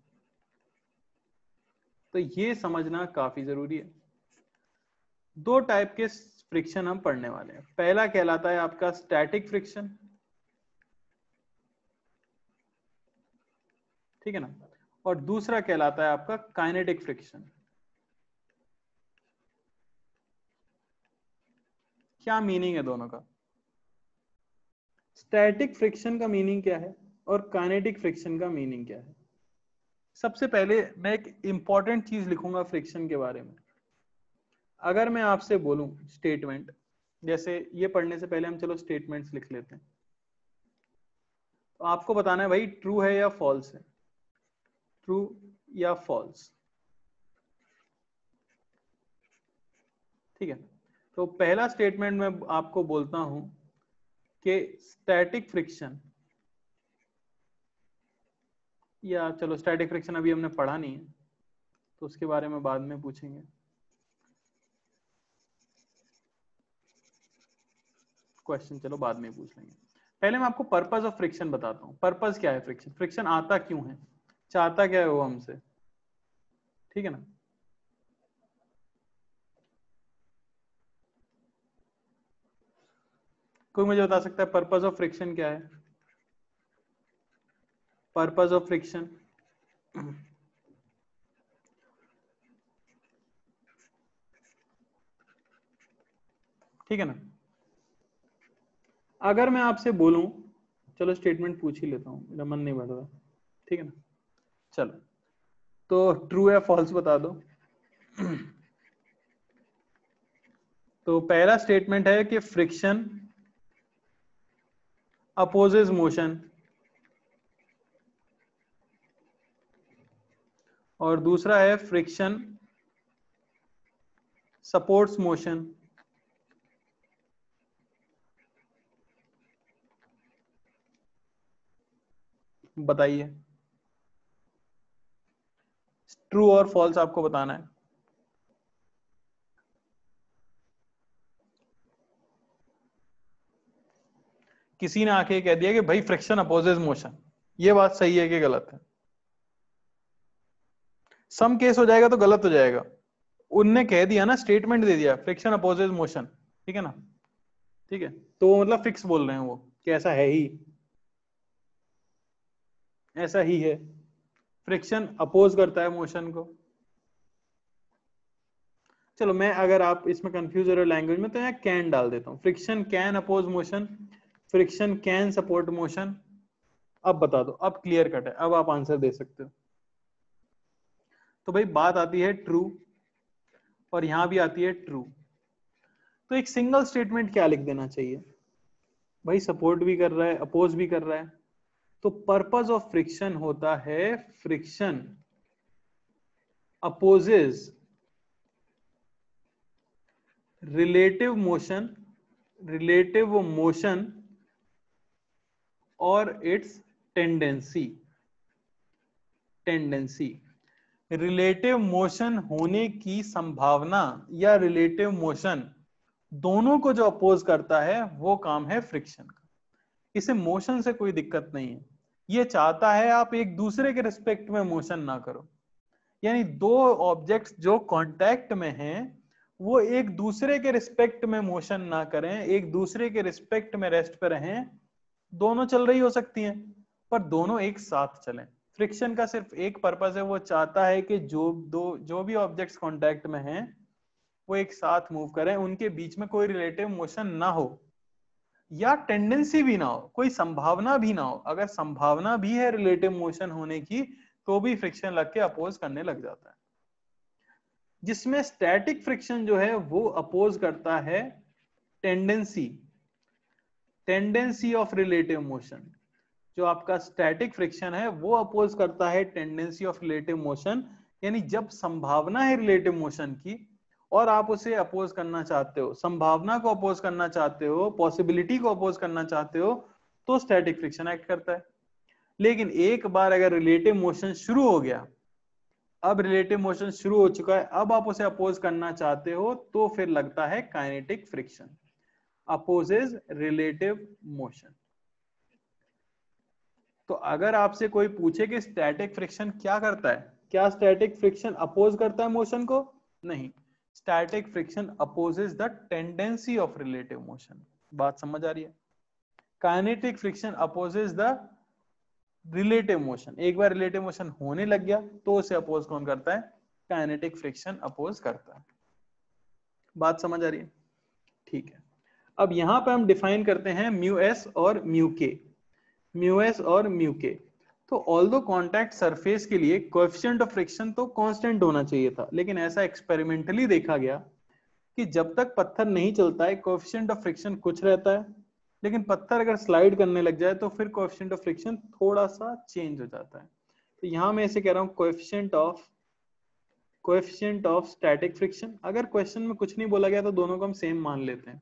तो ये समझना काफी जरूरी है दो टाइप के फ्रिक्शन हम पढ़ने वाले हैं पहला कहलाता है आपका स्टैटिक फ्रिक्शन ठीक है ना और दूसरा कहलाता है आपका काइनेटिक फ्रिक्शन क्या मीनिंग है दोनों का स्टैटिक फ्रिक्शन का मीनिंग क्या है और काइनेटिक फ्रिक्शन का मीनिंग क्या है सबसे पहले मैं एक इंपॉर्टेंट चीज लिखूंगा फ्रिक्शन के बारे में अगर मैं आपसे बोलूं स्टेटमेंट जैसे ये पढ़ने से पहले हम चलो स्टेटमेंट्स लिख लेते हैं तो आपको बताना है भाई ट्रू है या फॉल्स है ट्रू या फॉल्स ठीक है तो पहला स्टेटमेंट मैं आपको बोलता हूं कि स्टैटिक फ्रिक्शन या चलो स्टैटिक फ्रिक्शन अभी हमने पढ़ा नहीं है तो उसके बारे में बाद में पूछेंगे क्वेश्चन चलो बाद में पूछ लेंगे पहले मैं आपको पर्पज ऑफ फ्रिक्शन बताता हूँ पर्पज क्या है फ्रिक्शन फ्रिक्शन आता क्यों है चाहता क्या है वो हमसे ठीक है ना कोई मुझे बता सकता है पर्पज ऑफ फ्रिक्शन क्या है purpose of friction ठीक है ना अगर मैं आपसे बोलूं चलो स्टेटमेंट पूछ ही लेता हूं मेरा मन नहीं बढ़ रहा ठीक है ना चलो तो ट्रू या फॉल्स बता दो तो पहला स्टेटमेंट है कि फ्रिक्शन अपोजेज मोशन और दूसरा है फ्रिक्शन सपोर्ट्स मोशन बताइए ट्रू और फॉल्स आपको बताना है किसी ने आके कह दिया कि भाई फ्रिक्शन अपोजेज मोशन ये बात सही है कि गलत है सम केस हो जाएगा तो गलत हो जाएगा उनने कह दिया ना स्टेटमेंट दे दिया फ्रिक्शन अपोजेज मोशन ठीक है ना ठीक है तो मतलब फिक्स बोल रहे हैं वो कि ऐसा है ही ऐसा ही है फ्रिक्शन अपोज करता है मोशन को चलो मैं अगर आप इसमें कंफ्यूज हो रहे लैंग्वेज में तो यहाँ कैन डाल देता हूँ friction can oppose motion friction can support motion अब बता दो अब क्लियर कट है अब आप आंसर दे सकते हो तो भाई बात आती है ट्रू और यहां भी आती है ट्रू तो एक सिंगल स्टेटमेंट क्या लिख देना चाहिए भाई सपोर्ट भी कर रहा है अपोज भी कर रहा है तो पर्पज ऑफ फ्रिक्शन होता है friction opposes relative motion relative motion और its tendency tendency relative motion होने की संभावना या रिलेटिव मोशन दोनों को जो अपोज करता है वो काम है फ्रिक्शन का इसे मोशन से कोई दिक्कत नहीं है ये चाहता है आप एक दूसरे के रिस्पेक्ट में मोशन ना करो यानी दो ऑब्जेक्ट्स जो कांटेक्ट में हैं वो एक दूसरे के रिस्पेक्ट में मोशन ना करें एक दूसरे के रिस्पेक्ट में रेस्ट पर रहें दोनों चल रही हो सकती हैं पर दोनों एक साथ चलें फ्रिक्शन का सिर्फ एक पर्पज है वो चाहता है कि जो दो जो भी ऑब्जेक्ट्स कॉन्टेक्ट में हैं वो एक साथ मूव करें उनके बीच में कोई रिलेटिव मोशन ना हो या टेंडेंसी भी ना हो कोई संभावना भी ना हो अगर संभावना भी है रिलेटिव मोशन होने की तो भी फ्रिक्शन लग के अपोज करने लग जाता है जिसमें स्टैटिक फ्रिक्शन जो है वो अपोज करता है tendency tendency of relative motion जो आपका स्टैटिक फ्रिक्शन है वो अपोज करता है टेंडेंसी ऑफ रिलेटिव मोशन यानी जब संभावना है रिलेटिव मोशन की और आप उसे अपोज करना चाहते हो संभावना को अपोज करना चाहते हो पॉसिबिलिटी को अपोज करना चाहते हो तो स्टैटिक फ्रिक्शन एक्ट करता है लेकिन एक बार अगर रिलेटिव मोशन शुरू हो गया अब रिलेटिव मोशन शुरू हो चुका है अब आप उसे अपोज करना चाहते हो तो फिर लगता है kinetic friction opposes relative motion तो अगर आपसे कोई पूछे कि स्टैटिक फ्रिक्शन क्या करता है क्या स्टैटिक फ्रिक्शन अपोज करता है मोशन को नहीं static friction opposes the tendency of relative motion बात समझ आ रही है kinetic friction opposes the relative motion एक बार रिलेटिव मोशन होने लग गया तो उसे अपोज कौन करता है काइनेटिक फ्रिक्शन अपोज करता है बात समझ आ रही है ठीक है अब यहां पर हम डिफाइन करते हैं म्यू एस और म्यू के म्यू एस और म्यू के तो ऑल दो कॉन्टैक्ट सरफेस के लिए क्वेश्चन ऑफ फ्रिक्शन तो कॉन्स्टेंट होना चाहिए था लेकिन ऐसा एक्सपेरिमेंटली देखा गया कि जब तक पत्थर नहीं चलता है क्वेश्चन ऑफ फ्रिक्शन कुछ रहता है लेकिन पत्थर अगर स्लाइड करने लग जाए तो फिर क्वेश्चन ऑफ फ्रिक्शन थोड़ा सा चेंज हो जाता है तो यहां मैं ऐसे कह रहा हूँ question of question of static friction अगर क्वेश्चन में कुछ नहीं बोला गया तो दोनों को हम सेम मान लेते हैं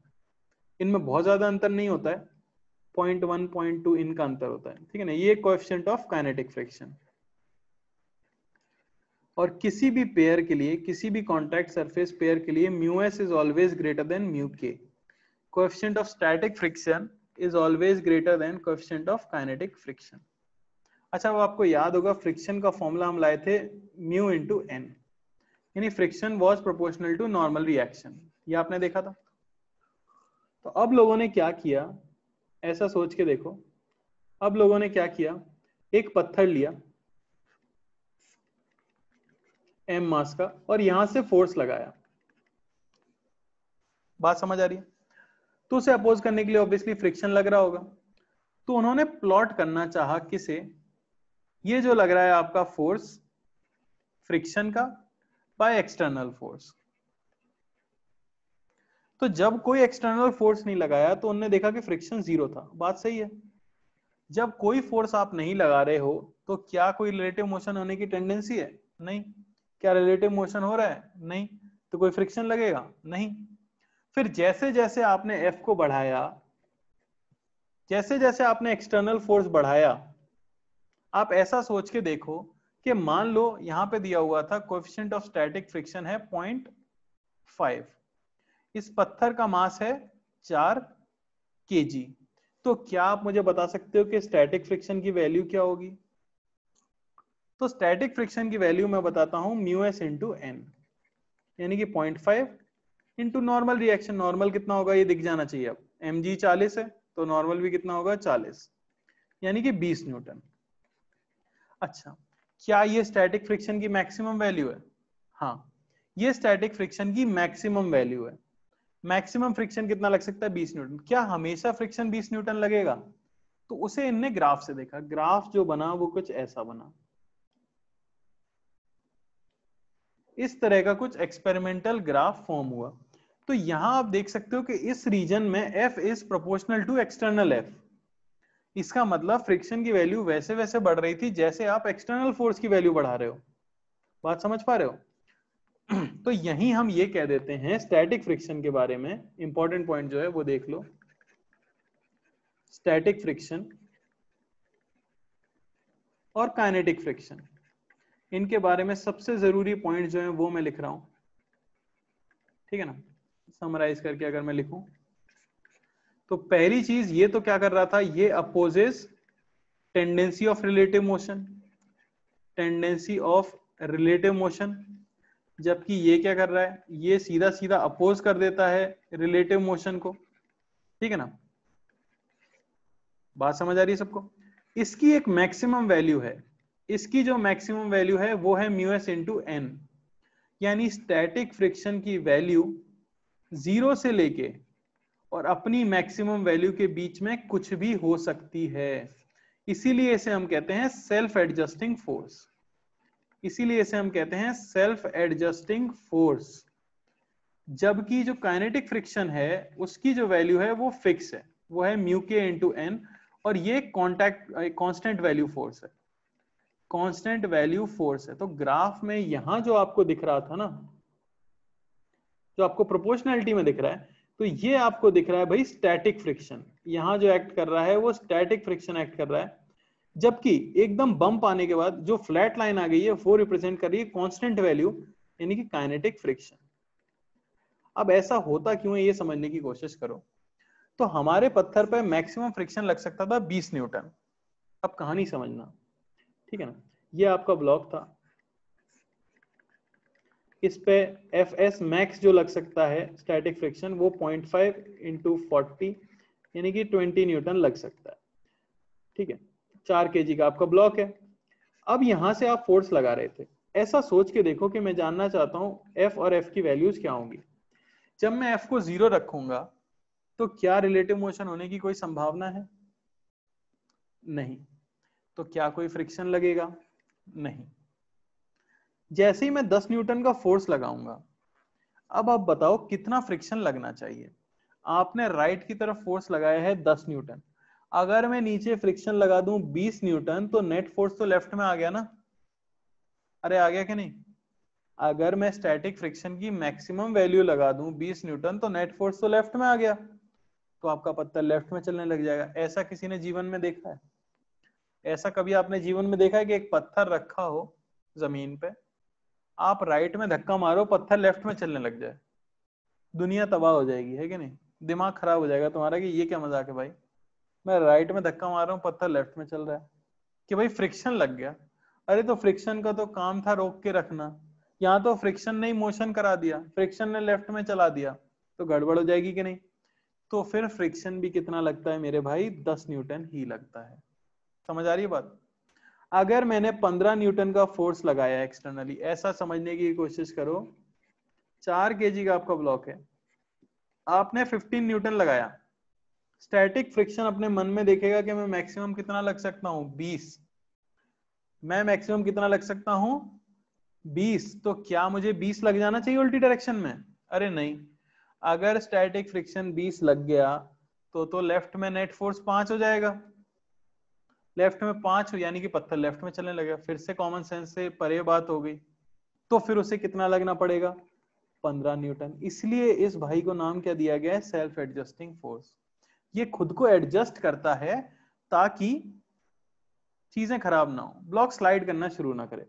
इनमें बहुत ज्यादा अंतर नहीं होता है पॉइंट वन पॉइंट टू इनका अंतर होता है ठीक है ना ये क्वेश्चन ऑफ काइनेटिक फ्रिक्शन और किसी भी पेयर के लिए किसी भी कॉन्टैक्ट सरफेस पेयर के लिए mu S is always greater than mu K question of static friction is always greater than question of kinetic friction अच्छा वो आपको याद होगा फ्रिक्शन का फॉर्मूला हम लाए थे म्यू इंटू एन यानी friction was proportional to normal reaction ये आपने देखा था तो अब लोगों ने क्या किया ऐसा सोच के देखो अब लोगों ने क्या किया एक पत्थर लिया एम मास का और यहां से फोर्स लगाया बात समझ आ रही है तो उसे अपोज करने के लिए ऑब्वियसली फ्रिक्शन लग रहा होगा तो उन्होंने प्लॉट करना चाहा किसे ये जो लग रहा है आपका फोर्स फ्रिक्शन का बाय एक्सटर्नल फोर्स तो जब कोई एक्सटर्नल फोर्स नहीं लगाया तो उनने देखा कि फ्रिक्शन जीरो था बात सही है जब कोई फोर्स आप नहीं लगा रहे हो तो क्या कोई रिलेटिव मोशन होने की टेंडेंसी है नहीं क्या रिलेटिव मोशन हो रहा है नहीं तो कोई फ्रिक्शन लगेगा नहीं फिर जैसे जैसे आपने एफ को बढ़ाया जैसे जैसे आपने एक्सटर्नल फोर्स बढ़ाया आप ऐसा सोच के देखो कि मान लो यहां पे दिया हुआ था कोफिशियंट ऑफ स्टैटिक फ्रिक्शन है पॉइंट फाइव इस पत्थर का मास है चार के तो क्या आप मुझे बता सकते हो कि स्टैटिक फ्रिक्शन की वैल्यू क्या होगी तो स्टैटिक फ्रिक्शन की वैल्यू मैं बताता हूं म्यू एस इंटू एन यानी कि point five into normal reaction normal कितना होगा ये दिख जाना चाहिए अब एम जी चालीस है तो नॉर्मल भी कितना होगा चालीस यानी कि बीस न्यूटन अच्छा क्या ये स्टैटिक फ्रिक्शन की मैक्सिमम वैल्यू है हाँ ये स्टैटिक फ्रिक्शन की मैक्सिमम वैल्यू है मैक्सिमम फ्रिक्शन कितना लग सकता है 20 न्यूटन क्या हमेशा फ्रिक्शन 20 न्यूटन लगेगा तो उसे इनने ग्राफ से देखा ग्राफ जो बना वो कुछ ऐसा बना इस तरह का कुछ एक्सपेरिमेंटल ग्राफ फॉर्म हुआ तो यहां आप देख सकते हो कि इस रीजन में F is proportional to external F इसका मतलब फ्रिक्शन की वैल्यू वैसे वैसे बढ़ रही थी जैसे आप एक्सटर्नल फोर्स की वैल्यू बढ़ा रहे हो बात समझ पा रहे हो तो यही हम ये कह देते हैं स्टैटिक फ्रिक्शन के बारे में इंपॉर्टेंट पॉइंट जो है वो देख लो स्टैटिक फ्रिक्शन और काइनेटिक फ्रिक्शन इनके बारे में सबसे जरूरी पॉइंट जो है वो मैं लिख रहा हूं ठीक है ना समराइज करके अगर मैं लिखूं तो पहली चीज ये तो क्या कर रहा था ये opposes tendency of relative motion tendency of relative motion जबकि ये क्या कर रहा है ये सीधा सीधा अपोज कर देता है रिलेटिव मोशन को ठीक है ना बात समझ आ रही है सबको इसकी एक मैक्सिमम वैल्यू है इसकी जो मैक्सिमम वैल्यू है वो है म्यूएस इंटू एन यानी स्टैटिक फ्रिक्शन की वैल्यू जीरो से लेके और अपनी मैक्सिमम वैल्यू के बीच में कुछ भी हो सकती है इसीलिए इसे हम कहते हैं सेल्फ एडजस्टिंग फोर्स इसीलिए इसे हम कहते हैं सेल्फ एडजस्टिंग फोर्स जबकि जो काइनेटिक फ्रिक्शन है उसकी जो वैल्यू है वो फिक्स है वो है म्यू के इंटू एन और ये कॉन्टैक्ट कॉन्स्टेंट वैल्यू फोर्स है कॉन्स्टेंट वैल्यू फोर्स है तो ग्राफ में यहां जो आपको दिख रहा था ना जो आपको प्रोपोर्शनैलिटी में दिख रहा है तो ये आपको दिख रहा है भाई स्टैटिक फ्रिक्शन यहां जो एक्ट कर रहा है वो स्टैटिक फ्रिक्शन एक्ट कर रहा है जबकि एकदम बम्प आने के बाद जो फ्लैट लाइन आ गई है वो रिप्रेजेंट कर रही है कॉन्स्टेंट वैल्यू यानी कि काइनेटिक फ्रिक्शन अब ऐसा होता क्यों है ये समझने की कोशिश करो तो हमारे पत्थर पर मैक्सिमम फ्रिक्शन लग सकता था 20 न्यूटन अब कहानी समझना ठीक है ना ये आपका ब्लॉक था इस पे एफ एस मैक्स जो लग सकता है स्टैटिक फ्रिक्शन वो 0.5 फाइव इंटू यानी कि 20 न्यूटन लग सकता है ठीक है चार के का आपका ब्लॉक है अब यहां से आप फोर्स लगा रहे थे ऐसा सोच के देखो कि मैं जानना चाहता हूं एफ और एफ की वैल्यूज क्या होंगी जब मैं एफ को जीरो रखूंगा तो क्या रिलेटिव मोशन होने की कोई संभावना है नहीं तो क्या कोई फ्रिक्शन लगेगा नहीं जैसे ही मैं 10 न्यूटन का फोर्स लगाऊंगा अब आप बताओ कितना फ्रिक्शन लगना चाहिए आपने राइट की तरफ फोर्स लगाया है 10 न्यूटन अगर मैं नीचे फ्रिक्शन लगा दू 20 न्यूटन तो नेट फोर्स तो लेफ्ट में आ गया ना अरे आ गया कि नहीं अगर मैं स्टैटिक फ्रिक्शन की मैक्सिमम वैल्यू लगा दू 20 न्यूटन तो नेट फोर्स तो लेफ्ट में आ गया तो आपका पत्ता लेफ्ट में चलने लग जाएगा ऐसा किसी ने जीवन में देखा है ऐसा कभी आपने जीवन में देखा है कि एक पत्थर रखा हो जमीन पे आप राइट में धक्का मारो पत्थर लेफ्ट में चलने लग जाए दुनिया तबाह हो जाएगी है कि नहीं दिमाग खराब हो जाएगा तुम्हारा कि ये क्या मजाक है भाई मैं राइट में धक्का मार रहा हूँ पत्थर लेफ्ट में चल रहा है कि भाई फ्रिक्शन लग गया अरे तो फ्रिक्शन का तो काम था रोक के रखना यहाँ तो फ्रिक्शन ने मोशन करा दिया फ्रिक्शन ने लेफ्ट में चला दिया तो गड़बड़ हो जाएगी कि नहीं तो फिर फ्रिक्शन भी कितना लगता है मेरे भाई दस न्यूटन ही लगता है समझ आ रही है बात अगर मैंने पंद्रह न्यूटन का फोर्स लगाया एक्सटर्नली ऐसा समझने की कोशिश करो चार के का आपका ब्लॉक है आपने फिफ्टीन न्यूटन लगाया स्टैटिक फ्रिक्शन अपने मन में देखेगा कि मैं मैक्सिमम कितना लग सकता हूं 20 मैं मैक्सिमम कितना लग सकता हूं 20 तो क्या मुझे 20 लग जाना चाहिए उल्टी डायरेक्शन में अरे नहीं अगर स्टैटिक फ्रिक्शन 20 लग गया तो तो लेफ्ट में नेट फोर्स पांच हो जाएगा लेफ्ट में पांच हो यानी कि पत्थर लेफ्ट में चलने लगेगा फिर से कॉमन सेंस से परे बात हो गई तो फिर उसे कितना लगना पड़ेगा पंद्रह न्यूटन इसलिए इस भाई को नाम क्या दिया गया है सेल्फ एडजस्टिंग फोर्स ये खुद को एडजस्ट करता है ताकि चीजें खराब ना हो ब्लॉक स्लाइड करना शुरू ना करे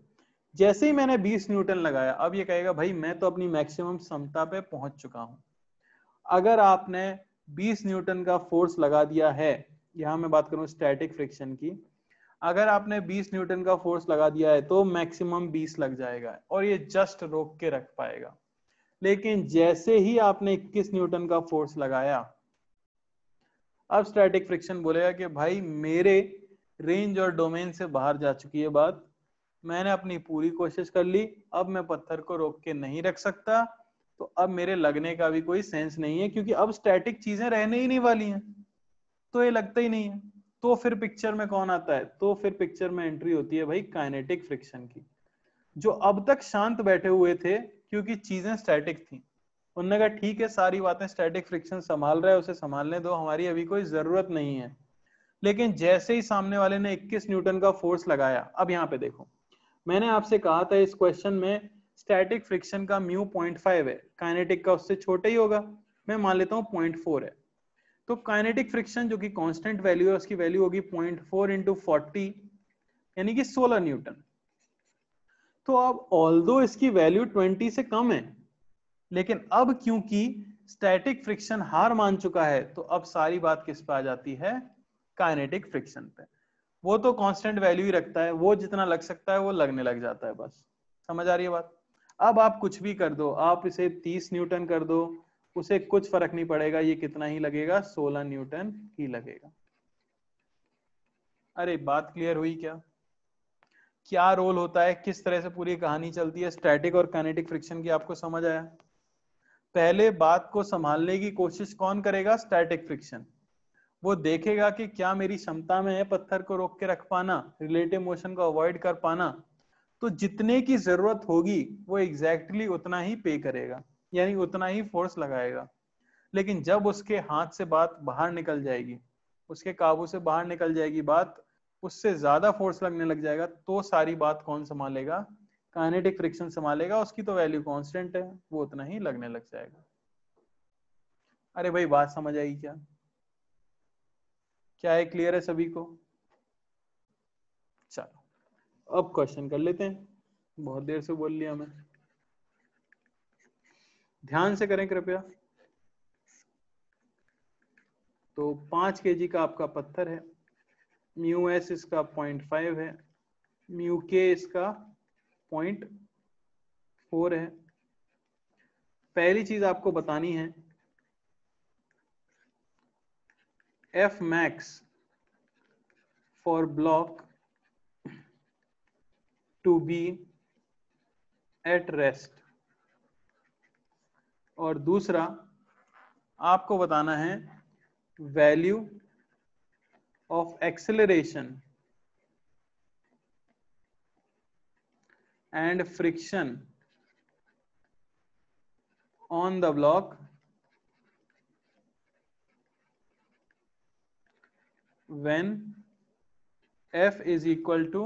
जैसे ही मैंने 20 न्यूटन लगाया अब ये कहेगा भाई मैं तो अपनी मैक्सिमम क्षमता पे पहुंच चुका हूं अगर आपने 20 न्यूटन का फोर्स लगा दिया है यहां मैं बात करूं स्टैटिक फ्रिक्शन की अगर आपने 20 न्यूटन का फोर्स लगा दिया है तो मैक्सिमम 20 लग जाएगा और ये जस्ट रोक के रख पाएगा लेकिन जैसे ही आपने 21 न्यूटन का फोर्स लगाया अब स्टैटिक फ्रिक्शन बोलेगा कि भाई मेरे रेंज और डोमेन से बाहर जा चुकी है बात मैंने अपनी पूरी कोशिश कर ली अब मैं पत्थर को रोक के नहीं रख सकता तो अब मेरे लगने का भी कोई सेंस नहीं है क्योंकि अब स्टैटिक चीजें रहने ही नहीं वाली हैं तो ये लगता ही नहीं है तो फिर पिक्चर में कौन आता है तो फिर पिक्चर में एंट्री होती है भाई काइनेटिक फ्रिक्शन की जो अब तक शांत बैठे हुए थे क्योंकि चीजें स्टैटिक थी उन्होंने कहा ठीक है सारी बातें स्टैटिक फ्रिक्शन संभाल रहा है उसे संभालने दो हमारी अभी कोई जरूरत नहीं है लेकिन जैसे ही सामने वाले ने 21 न्यूटन का फोर्स लगाया अब यहाँ पे देखो मैंने आपसे कहा था इस क्वेश्चन में स्टैटिक फ्रिक्शन का म्यू पॉइंट फाइव है काइनेटिक का उससे छोटा ही होगा मैं मान लेता हूँ पॉइंट फोर है तो काइनेटिक फ्रिक्शन जो कि कांस्टेंट वैल्यू है उसकी वैल्यू होगी पॉइंट फोर इंटू फोर्टी यानी कि सोलह न्यूटन तो अब ऑल इसकी वैल्यू ट्वेंटी से कम है लेकिन अब क्योंकि स्टैटिक फ्रिक्शन हार मान चुका है तो अब सारी बात किस पे आ जाती है काइनेटिक फ्रिक्शन पे वो तो कांस्टेंट वैल्यू ही रखता है वो जितना लग सकता है वो लगने लग जाता है बस समझ आ रही है बात अब आप कुछ भी कर दो आप इसे 30 न्यूटन कर दो उसे कुछ फर्क नहीं पड़ेगा ये कितना ही लगेगा 16 न्यूटन ही लगेगा अरे बात क्लियर हुई क्या क्या रोल होता है किस तरह से पूरी कहानी चलती है स्टैटिक और कैनेटिक फ्रिक्शन की आपको समझ आया पहले बात को संभालने की कोशिश कौन करेगा स्टैटिक फ्रिक्शन वो देखेगा कि क्या मेरी क्षमता में है पत्थर को रोक के रख पाना रिलेटिव मोशन को अवॉइड कर पाना तो जितने की जरूरत होगी वो एग्जैक्टली exactly उतना ही पे करेगा यानी उतना ही फोर्स लगाएगा लेकिन जब उसके हाथ से बात बाहर निकल जाएगी उसके काबू से बाहर निकल जाएगी बात उससे ज्यादा फोर्स लगने लग जाएगा तो सारी बात कौन संभालेगा काइनेटिक फ्रिक्शन संभालेगा उसकी तो वैल्यू कांस्टेंट है वो उतना ही लगने लग जाएगा अरे भाई बात समझ आई क्या क्या है क्लियर है सभी को चलो अब क्वेश्चन कर लेते हैं बहुत देर से बोल लिया मैं ध्यान से करें कृपया तो पांच के का आपका पत्थर है म्यू एस इसका पॉइंट फाइव है म्यू के इसका पॉइंट फोर है पहली चीज आपको बतानी है F max for block to be at rest और दूसरा आपको बताना है value of acceleration and friction on the block when F is equal to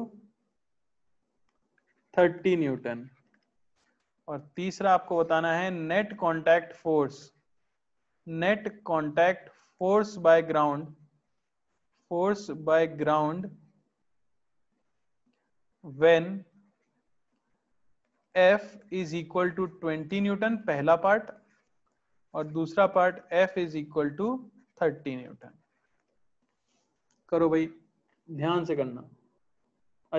30 newton और तीसरा आपको बताना है net contact force net contact force by ground force by ground when F is equal to twenty newton पहला पार्ट और दूसरा part F is equal to thirty newton करो भाई ध्यान से करना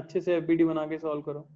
अच्छे से एफ बी डी बना के सॉल्व करो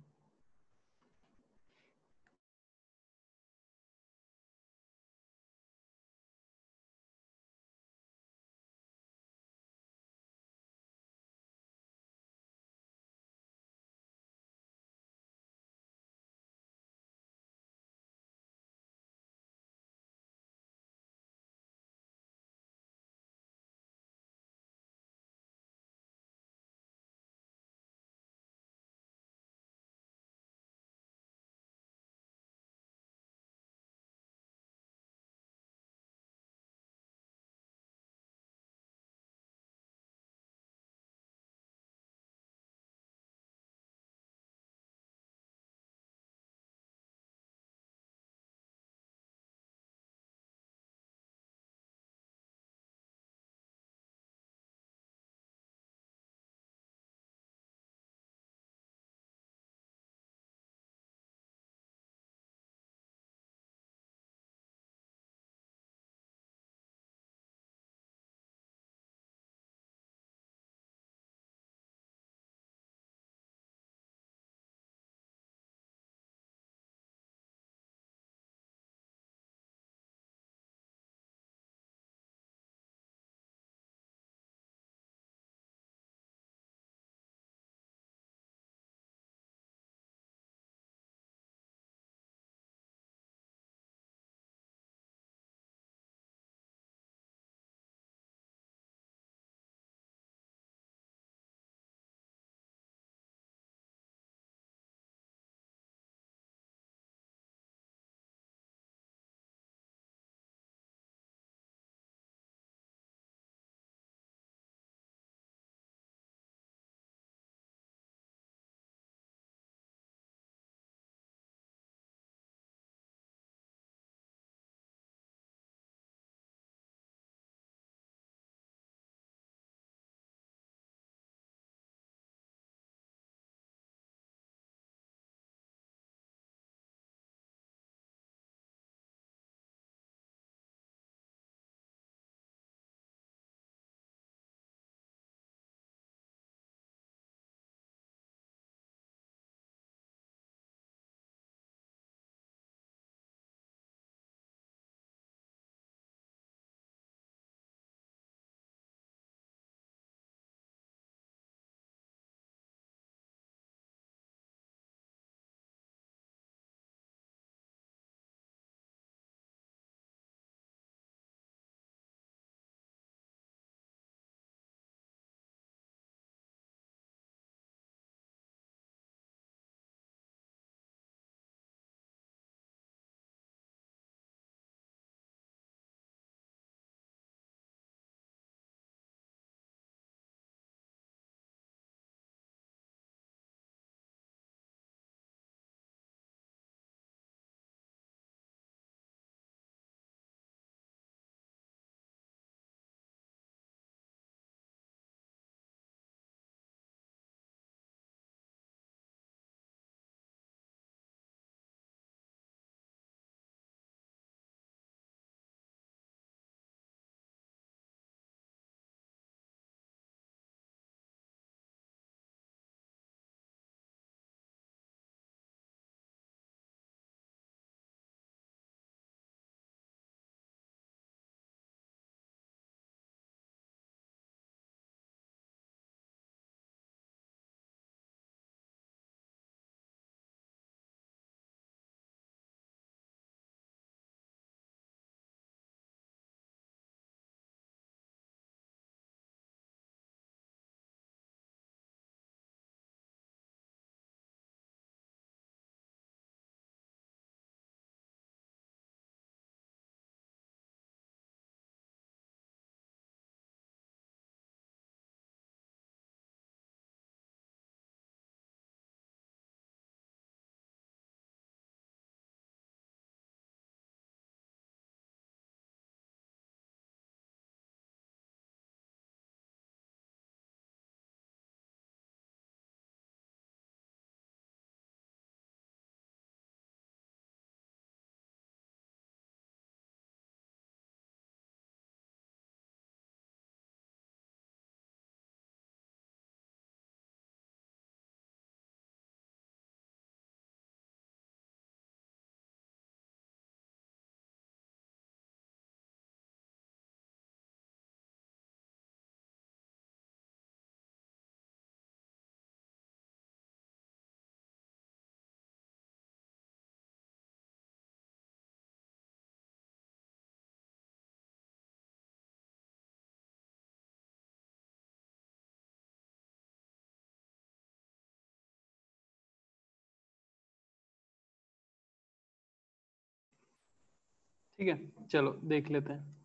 ठीक है चलो देख लेते हैं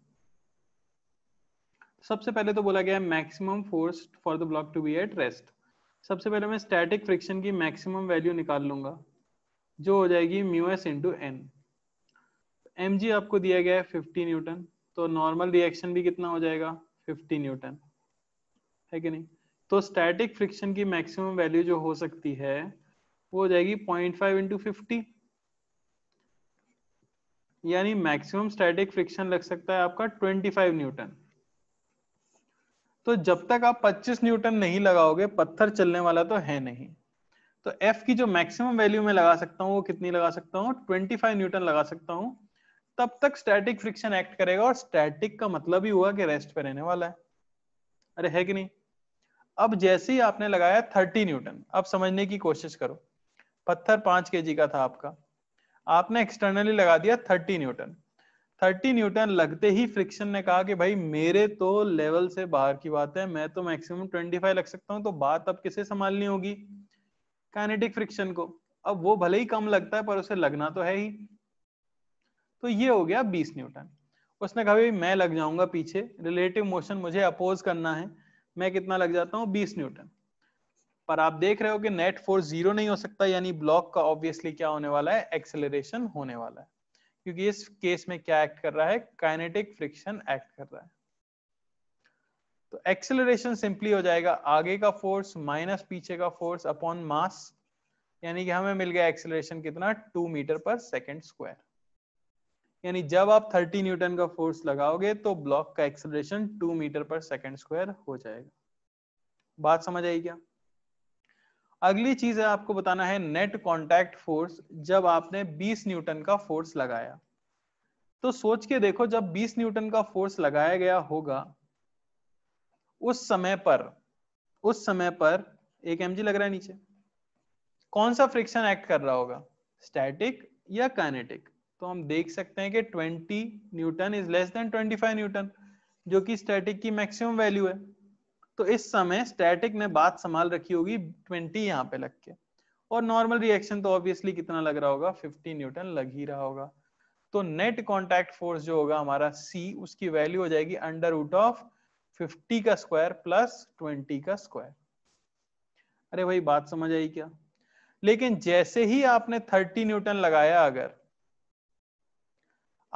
सबसे पहले तो बोला गया है maximum force for the block to be at rest सबसे पहले मैं स्टैटिक फ्रिक्शन की मैक्सिमम वैल्यू निकाल लूंगा जो हो जाएगी mu S into N M G आपको दिया गया है फिफ्टी न्यूटन तो नॉर्मल रिएक्शन भी कितना हो जाएगा फिफ्टी न्यूटन है कि नहीं तो स्टैटिक फ्रिक्शन की मैक्सिमम वैल्यू जो हो सकती है वो हो जाएगी पॉइंट फाइव इंटू फिफ्टी यानी मैक्सिमम स्टैटिक फ्रिक्शन लग सकता है आपका 25 न्यूटन तो जब तक आप 25 न्यूटन नहीं लगाओगे पत्थर चलने वाला तो है नहीं तो एफ की जो मैक्सिमम वैल्यू में लगा सकता हूँ वो कितनी लगा सकता हूँ 25 न्यूटन लगा सकता हूँ तब तक स्टैटिक फ्रिक्शन एक्ट करेगा और स्टैटिक का मतलब ही हुआ कि रेस्ट पे रहने वाला है अरे है कि नहीं अब जैसे ही आपने लगाया 30 न्यूटन अब समझने की कोशिश करो पत्थर पांच के का था आपका आपने एक्सटर्नली लगा दिया थर्टी न्यूटन थर्टी न्यूटन लगते ही फ्रिक्शन ने कहा कि भाई मेरे तो लेवल से बाहर की बात है मैं तो मैक्सिमम ट्वेंटी फाइव लग सकता हूँ तो बात अब किसे संभालनी होगी काइनेटिक फ्रिक्शन को अब वो भले ही कम लगता है पर उसे लगना तो है ही तो ये हो गया बीस न्यूटन उसने कहा भाई मैं लग जाऊंगा पीछे रिलेटिव मोशन मुझे अपोज करना है मैं कितना लग जाता हूँ बीस न्यूटन पर आप देख रहे हो कि नेट फोर्स जीरो नहीं हो सकता यानी ब्लॉक का ऑब्वियसली क्या होने वाला है एक्सेलरेशन होने वाला है क्योंकि इस केस में क्या एक्ट कर रहा है काइनेटिक फ्रिक्शन एक्ट कर रहा है तो एक्सेलरेशन सिंपली हो जाएगा आगे का फोर्स माइनस पीछे का फोर्स अपॉन मास यानी कि हमें मिल गया एक्सेलरेशन कितना two metre per second square यानी जब आप थर्टी न्यूटन का फोर्स लगाओगे तो ब्लॉक का acceleration two metre per second square हो जाएगा बात समझ आई क्या अगली चीज है आपको बताना है नेट कॉन्टैक्ट फोर्स जब आपने 20 न्यूटन का फोर्स लगाया तो सोच के देखो जब 20 न्यूटन का फोर्स लगाया गया होगा उस समय पर उस समय पर एक एम लग रहा है नीचे कौन सा फ्रिक्शन एक्ट कर रहा होगा स्टैटिक या काइनेटिक तो हम देख सकते हैं कि 20 newton is less than 25 newton जो कि स्टैटिक की मैक्सिमम वैल्यू है तो इस समय स्टैटिक ने बात संभाल रखी होगी ट्वेंटी यहाँ पे लग के और नॉर्मल रिएक्शन तो ऑब्वियसली कितना लग रहा होगा फिफ्टी न्यूटन लग ही रहा होगा तो नेट कॉन्टैक्ट फोर्स जो होगा हमारा सी उसकी वैल्यू हो जाएगी अंडर रूट ऑफ 50 का स्क्वायर प्लस 20 का स्क्वायर अरे भाई बात समझ आई क्या लेकिन जैसे ही आपने थर्टी न्यूटन लगाया अगर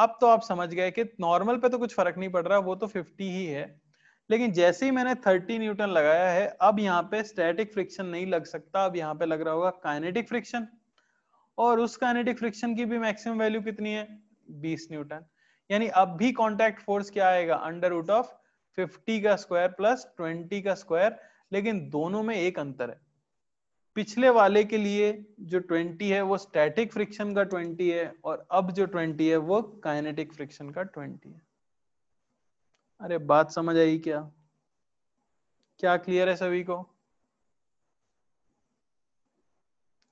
अब तो आप समझ गए कि नॉर्मल पे तो कुछ फर्क नहीं पड़ रहा वो तो फिफ्टी ही है लेकिन जैसे ही मैंने 30 न्यूटन लगाया है अब यहाँ पे स्टैटिक फ्रिक्शन नहीं लग सकता अब यहाँ पे लग रहा होगा काइनेटिक फ्रिक्शन और उस काइनेटिक फ्रिक्शन की भी मैक्सिमम वैल्यू कितनी है बीस न्यूटन यानी अब भी कॉन्टेक्ट फोर्स क्या आएगा अंडर रूट ऑफ फिफ्टी का स्क्वायर प्लस ट्वेंटी का स्क्वायर लेकिन दोनों में एक अंतर है पिछले वाले के लिए जो 20 है वो स्टैटिक फ्रिक्शन का 20 है और अब जो 20 है वो काइनेटिक फ्रिक्शन का 20 है अरे बात समझ आई क्या क्या क्लियर है सभी को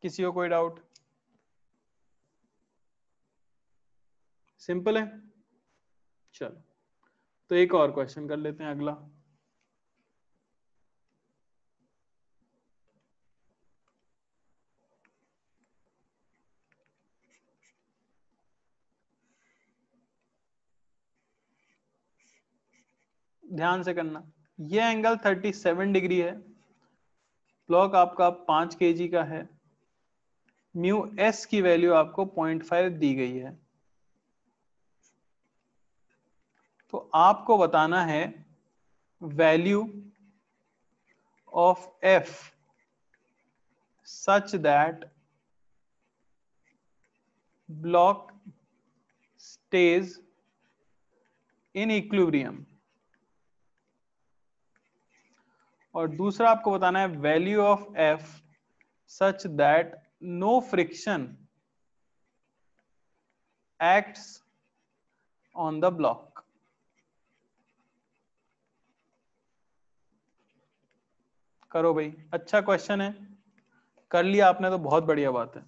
किसी को कोई डाउट सिंपल है चलो तो एक और क्वेश्चन कर लेते हैं अगला ध्यान से करना ये एंगल 37 डिग्री है ब्लॉक आपका पांच के का है म्यू एस की वैल्यू आपको 0.5 दी गई है तो आपको बताना है value of F such that block stays in equilibrium और दूसरा आपको बताना है value of F such that no friction acts on the block करो भाई अच्छा क्वेश्चन है कर लिया आपने तो बहुत बढ़िया बात है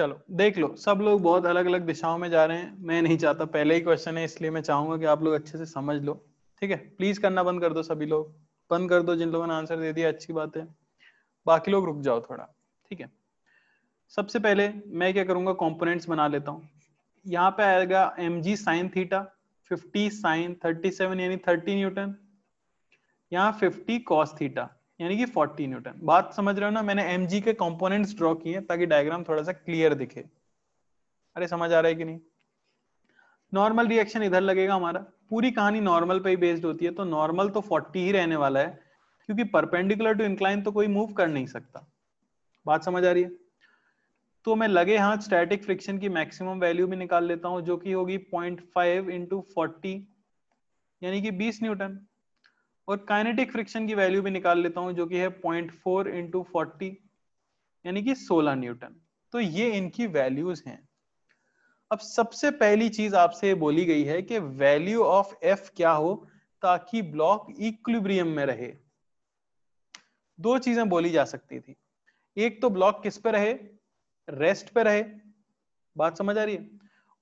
चलो देख लो सब लोग बहुत अलग अलग दिशाओं में जा रहे हैं मैं नहीं चाहता पहले ही क्वेश्चन है इसलिए मैं चाहूंगा कि आप लोग अच्छे से समझ लो ठीक है प्लीज करना बंद कर दो सभी लोग बंद कर दो जिन लोगों ने आंसर दे दिया अच्छी बात है बाकी लोग रुक जाओ थोड़ा ठीक है सबसे पहले मैं क्या करूंगा कॉम्पोनेंट्स बना लेता हूँ यहाँ पे आएगा M G sine theta fifty sine thirty seven यानी थर्टी न्यूटन यहाँ फिफ्टी कॉस थीटा यानी कि 40 न्यूटन बात समझ रहे हो ना मैंने एम के कॉम्पोनेंट्स ड्रॉ किए ताकि डायग्राम थोड़ा सा क्लियर दिखे अरे समझ आ रहा है कि नहीं नॉर्मल रिएक्शन इधर लगेगा हमारा पूरी कहानी नॉर्मल पे ही बेस्ड होती है तो नॉर्मल तो 40 ही रहने वाला है क्योंकि परपेंडिकुलर टू इंक्लाइन तो कोई मूव कर नहीं सकता बात समझ आ रही है तो मैं लगे हाथ स्टैटिक फ्रिक्शन की मैक्सिमम वैल्यू भी निकाल लेता हूँ जो कि होगी पॉइंट फाइव इंटू फोर्टी यानी कि बीस न्यूटन और काइनेटिक फ्रिक्शन की वैल्यू भी निकाल लेता हूं जो कि है पॉइंट फोर इंटू फोर्टी यानी कि सोलह न्यूटन तो ये इनकी वैल्यूज हैं अब सबसे पहली चीज आपसे बोली गई है कि वैल्यू ऑफ एफ क्या हो ताकि ब्लॉक इक्विब्रियम में रहे दो चीजें बोली जा सकती थी एक तो ब्लॉक किस पे रहे रेस्ट पे रहे बात समझ आ रही है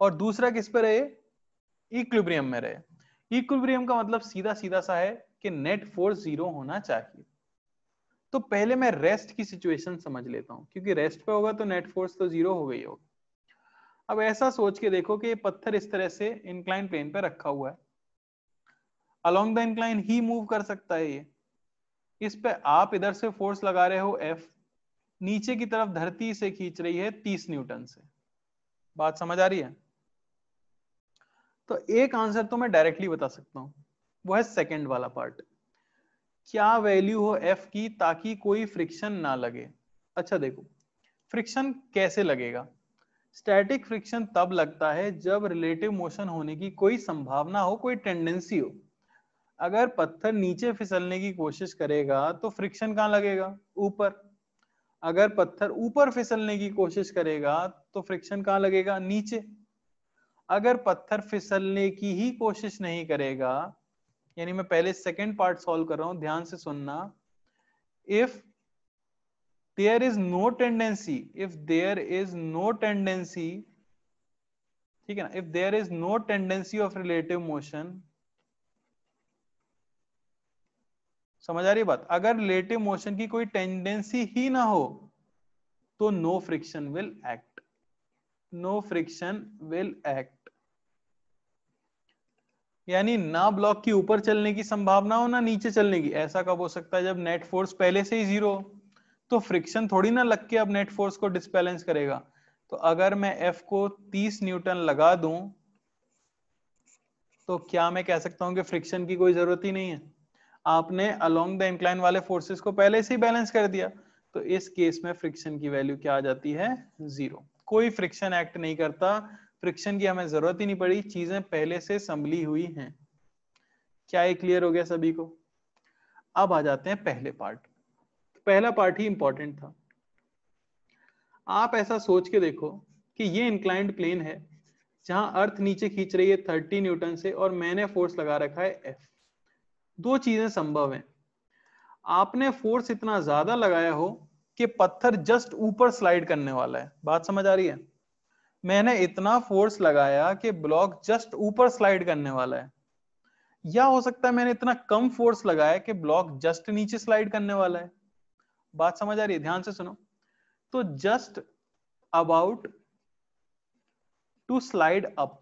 और दूसरा किस पे रहे इक्विब्रियम में रहे इक्विब्रियम का मतलब सीधा सीधा सा है कि नेट फोर्स जीरो होना चाहिए तो पहले मैं रेस्ट की सिचुएशन समझ लेता हूँ क्योंकि रेस्ट पे होगा तो नेट फोर्स तो जीरो हो गई होगी अब ऐसा सोच के देखो कि ये पत्थर इस तरह से इंक्लाइन प्लेन पे रखा हुआ है अलोंग द इंक्लाइन ही मूव कर सकता है ये इस पे आप इधर से फोर्स लगा रहे हो एफ नीचे की तरफ धरती से खींच रही है तीस न्यूटन से बात समझ आ रही है तो एक आंसर तो मैं डायरेक्टली बता सकता हूं वो है सेकेंड वाला पार्ट क्या वैल्यू हो एफ की ताकि कोई फ्रिक्शन ना लगे अच्छा देखो फ्रिक्शन कैसे लगेगा स्टैटिक फ्रिक्शन तब लगता है जब रिलेटिव मोशन होने की कोई संभावना हो कोई टेंडेंसी हो अगर पत्थर नीचे फिसलने की कोशिश करेगा तो फ्रिक्शन कहाँ लगेगा ऊपर अगर पत्थर ऊपर फिसलने की कोशिश करेगा तो फ्रिक्शन कहाँ लगेगा नीचे अगर पत्थर फिसलने की ही कोशिश नहीं करेगा यानी मैं पहले सेकेंड पार्ट सॉल्व कर रहा हूं ध्यान से सुनना if there is no tendency if there is no tendency ठीक है ना if there is no tendency of relative motion समझ आ रही बात अगर रिलेटिव मोशन की कोई टेंडेंसी ही ना हो तो no friction will act no friction will act यानी ना ब्लॉक की ऊपर चलने की संभावना हो ना नीचे चलने की ऐसा कब हो सकता है जब नेट फोर्स पहले से ही जीरो तो फ्रिक्शन थोड़ी ना लग के अब नेट फोर्स को डिसबैलेंस करेगा तो अगर मैं एफ को 30 न्यूटन लगा दूं तो क्या मैं कह सकता हूं कि फ्रिक्शन की कोई जरूरत ही नहीं है आपने अलोंग द इंक्लाइन वाले फोर्सेस को पहले से ही बैलेंस कर दिया तो इस केस में फ्रिक्शन की वैल्यू क्या आ जाती है जीरो कोई फ्रिक्शन एक्ट नहीं करता फ्रिक्शन की हमें जरूरत ही नहीं पड़ी चीजें पहले से संभली हुई हैं क्या ये क्लियर हो गया सभी को अब आ जाते हैं पहले पार्ट पहला पार्ट ही इंपॉर्टेंट था आप ऐसा सोच के देखो कि ये इंक्लाइंड प्लेन है जहां अर्थ नीचे खींच रही है थर्टी न्यूटन से और मैंने फोर्स लगा रखा है एफ दो चीजें संभव है आपने फोर्स इतना ज्यादा लगाया हो कि पत्थर जस्ट ऊपर स्लाइड करने वाला है बात समझ आ रही है मैंने इतना फोर्स लगाया कि ब्लॉक जस्ट ऊपर स्लाइड करने वाला है या हो सकता है मैंने इतना कम फोर्स लगाया कि ब्लॉक जस्ट नीचे स्लाइड करने वाला है बात समझ आ रही है ध्यान से सुनो तो just about to slide up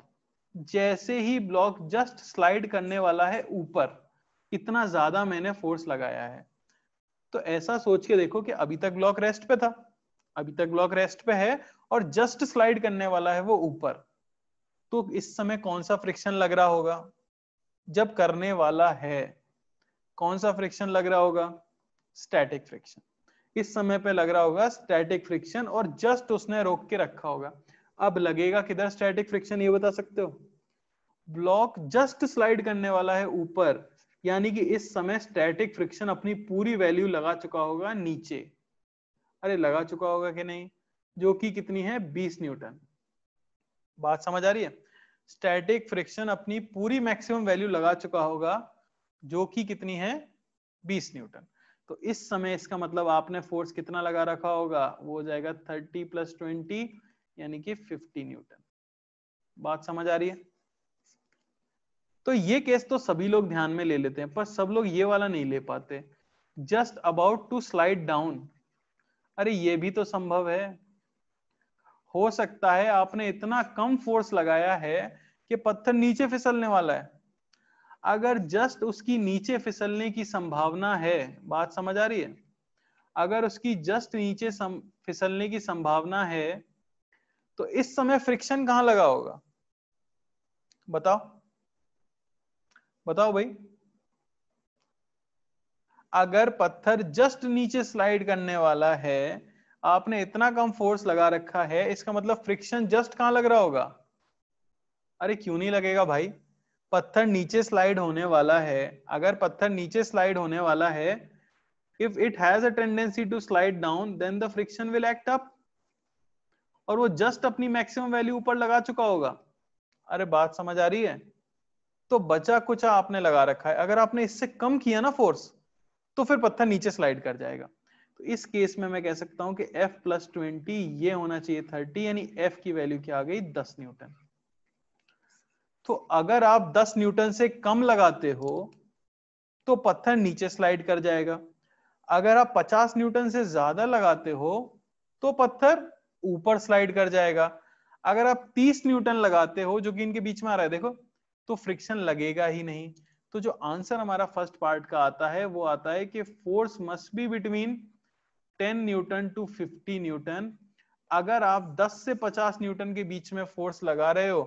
जैसे ही ब्लॉक जस्ट स्लाइड करने वाला है ऊपर इतना ज्यादा मैंने फोर्स लगाया है तो ऐसा सोच के देखो कि अभी तक ब्लॉक रेस्ट पे था अभी तक ब्लॉक रेस्ट पे है और जस्ट स्लाइड करने वाला है वो ऊपर तो इस समय कौन सा फ्रिक्शन लग रहा होगा जब करने वाला है कौन सा फ्रिक्शन लग रहा होगा स्टैटिक फ्रिक्शन इस समय पे लग रहा होगा स्टैटिक फ्रिक्शन और जस्ट उसने रोक के रखा होगा अब लगेगा किधर स्टैटिक फ्रिक्शन ये बता सकते हो ब्लॉक जस्ट स्लाइड करने वाला है ऊपर यानी कि इस समय स्टैटिक फ्रिक्शन अपनी पूरी वैल्यू लगा चुका होगा नीचे अरे लगा चुका होगा कि नहीं जो कि कितनी है 20 न्यूटन बात समझ आ रही है स्टैटिक फ्रिक्शन अपनी पूरी मैक्सिमम वैल्यू लगा चुका होगा जो कि कितनी है 20 न्यूटन तो इस समय इसका मतलब आपने फोर्स कितना लगा रखा होगा वो हो जाएगा 30 प्लस 20 यानी कि 50 न्यूटन बात समझ आ रही है तो ये केस तो सभी लोग ध्यान में ले लेते हैं पर सब लोग ये वाला नहीं ले पाते just about to slide down अरे ये भी तो संभव है हो सकता है आपने इतना कम फोर्स लगाया है कि पत्थर नीचे फिसलने वाला है अगर जस्ट उसकी नीचे फिसलने की संभावना है बात समझ आ रही है अगर उसकी जस्ट नीचे फिसलने की संभावना है तो इस समय फ्रिक्शन कहां लगा होगा बताओ बताओ भाई अगर पत्थर जस्ट नीचे स्लाइड करने वाला है आपने इतना कम फोर्स लगा रखा है इसका मतलब फ्रिक्शन जस्ट कहां लग रहा होगा अरे क्यों नहीं लगेगा भाई पत्थर नीचे स्लाइड होने वाला है अगर पत्थर नीचे स्लाइड होने वाला है if it has a tendency to slide down then the friction will act up और वो जस्ट अपनी मैक्सिमम वैल्यू ऊपर लगा चुका होगा अरे बात समझ आ रही है तो बचा कुछ आपने लगा रखा है अगर आपने इससे कम किया ना फोर्स तो फिर पत्थर नीचे स्लाइड कर जाएगा तो इस केस में मैं कह सकता हूं कि F प्लस ट्वेंटी ये होना चाहिए थर्टी यानी F की वैल्यू क्या आ गई दस न्यूटन तो अगर आप दस न्यूटन से कम लगाते हो तो पत्थर नीचे स्लाइड कर जाएगा अगर आप 50 न्यूटन से ज्यादा लगाते हो तो पत्थर ऊपर स्लाइड कर जाएगा अगर आप 30 न्यूटन लगाते हो जो कि इनके बीच में आ रहा है देखो तो फ्रिक्शन लगेगा ही नहीं तो जो आंसर हमारा फर्स्ट पार्ट का आता है वो आता है कि force must be between 10 newton to 50 newton अगर आप 10 से 50 न्यूटन के बीच में फोर्स लगा रहे हो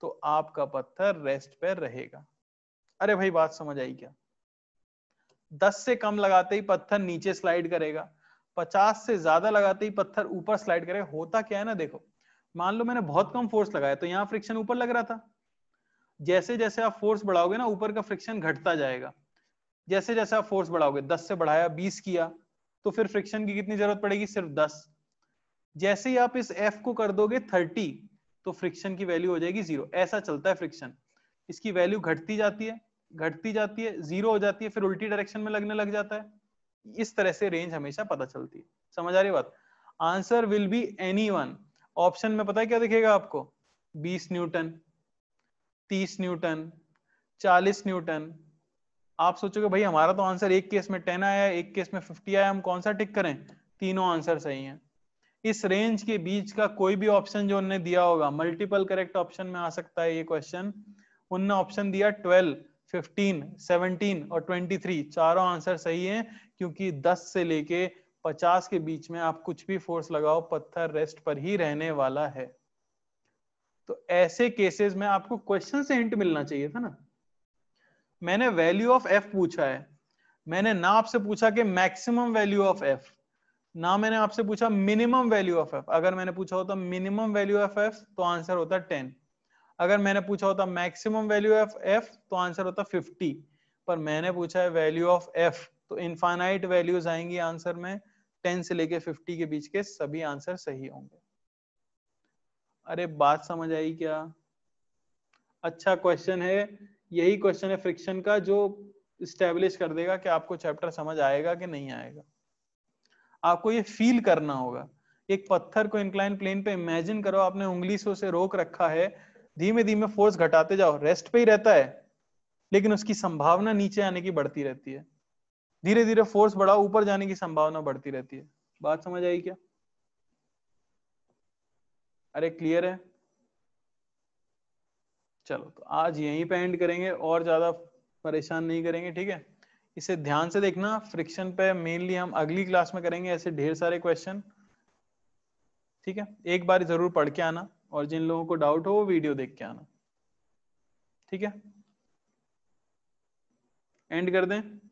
तो आपका पत्थर रेस्ट पे रहेगा अरे भाई बात समझ आई क्या 10 से कम लगाते ही पत्थर नीचे स्लाइड करेगा 50 से ज्यादा लगाते ही पत्थर ऊपर स्लाइड करेगा होता क्या है ना देखो मान लो मैंने बहुत कम फोर्स लगाया तो यहाँ फ्रिक्शन ऊपर लग रहा था जैसे जैसे आप फोर्स बढ़ाओगे ना ऊपर का फ्रिक्शन घटता जाएगा जैसे जैसे आप फोर्स बढ़ाओगे दस से बढ़ाया बीस किया तो फिर फ्रिक्शन की कितनी जरूरत पड़ेगी सिर्फ दस जैसे ही आप इस एफ को कर दोगे थर्टी तो फ्रिक्शन की वैल्यू हो जाएगी जीरो ऐसा चलता है फ्रिक्शन इसकी वैल्यू घटती जाती है घटती जाती है जीरो हो जाती है फिर उल्टी डायरेक्शन में लगने लग जाता है इस तरह से रेंज हमेशा पता चलती है समझ आ रही बात answer will be any option में पता है क्या दिखेगा आपको बीस न्यूटन तीस न्यूटन चालीस न्यूटन आप सोचोगे भाई हमारा तो आंसर एक केस में टेन आया एक केस में फिफ्टी आया हम कौन सा टिक करें तीनों आंसर सही हैं इस रेंज के बीच का कोई भी ऑप्शन जो उनने दिया होगा मल्टीपल करेक्ट ऑप्शन में आ सकता है ये क्वेश्चन उनने ऑप्शन दिया ट्वेल्व 15, 17 और 23 चारों आंसर सही है क्योंकि 10 से लेके 50 के बीच में आप कुछ भी फोर्स लगाओ पत्थर रेस्ट पर ही रहने वाला है तो ऐसे केसेस में आपको क्वेश्चन से हिंट मिलना चाहिए था ना मैंने वैल्यू ऑफ एफ पूछा है मैंने ना आपसे पूछा कि मैक्सिमम वैल्यू ऑफ एफ ना मैंने आपसे पूछा मिनिमम वैल्यू ऑफ एफ अगर मैंने पूछा होता मिनिमम वैल्यू ऑफ एफ तो आंसर होता टेन अगर मैंने पूछा होता मैक्सिमम वैल्यू ऑफ एफ तो आंसर होता फिफ्टी पर मैंने पूछा है वैल्यू ऑफ एफ तो इनफाइनाइट वैल्यूज आएंगी आंसर में टेन से लेके फिफ्टी के बीच के सभी आंसर सही होंगे अरे बात समझ आई क्या अच्छा क्वेश्चन है यही क्वेश्चन है फ्रिक्शन का जो स्टेब्लिश कर देगा कि आपको चैप्टर समझ आएगा कि नहीं आएगा आपको ये फील करना होगा एक पत्थर को इंक्लाइन प्लेन पे इमेजिन करो आपने उंगली से उसे रोक रखा है धीमे धीमे फोर्स घटाते जाओ रेस्ट पे ही रहता है लेकिन उसकी संभावना नीचे आने की बढ़ती रहती है धीरे धीरे फोर्स बढ़ाओ ऊपर जाने की संभावना बढ़ती रहती है बात समझ आई क्या अरे क्लियर है चलो तो आज यहीं पे एंड करेंगे और ज्यादा परेशान नहीं करेंगे ठीक है इसे ध्यान से देखना फ्रिक्शन पे मेनली हम अगली क्लास में करेंगे ऐसे ढेर सारे क्वेश्चन ठीक है एक बार जरूर पढ़ के आना और जिन लोगों को डाउट हो वो वीडियो देख के आना ठीक है एंड कर दें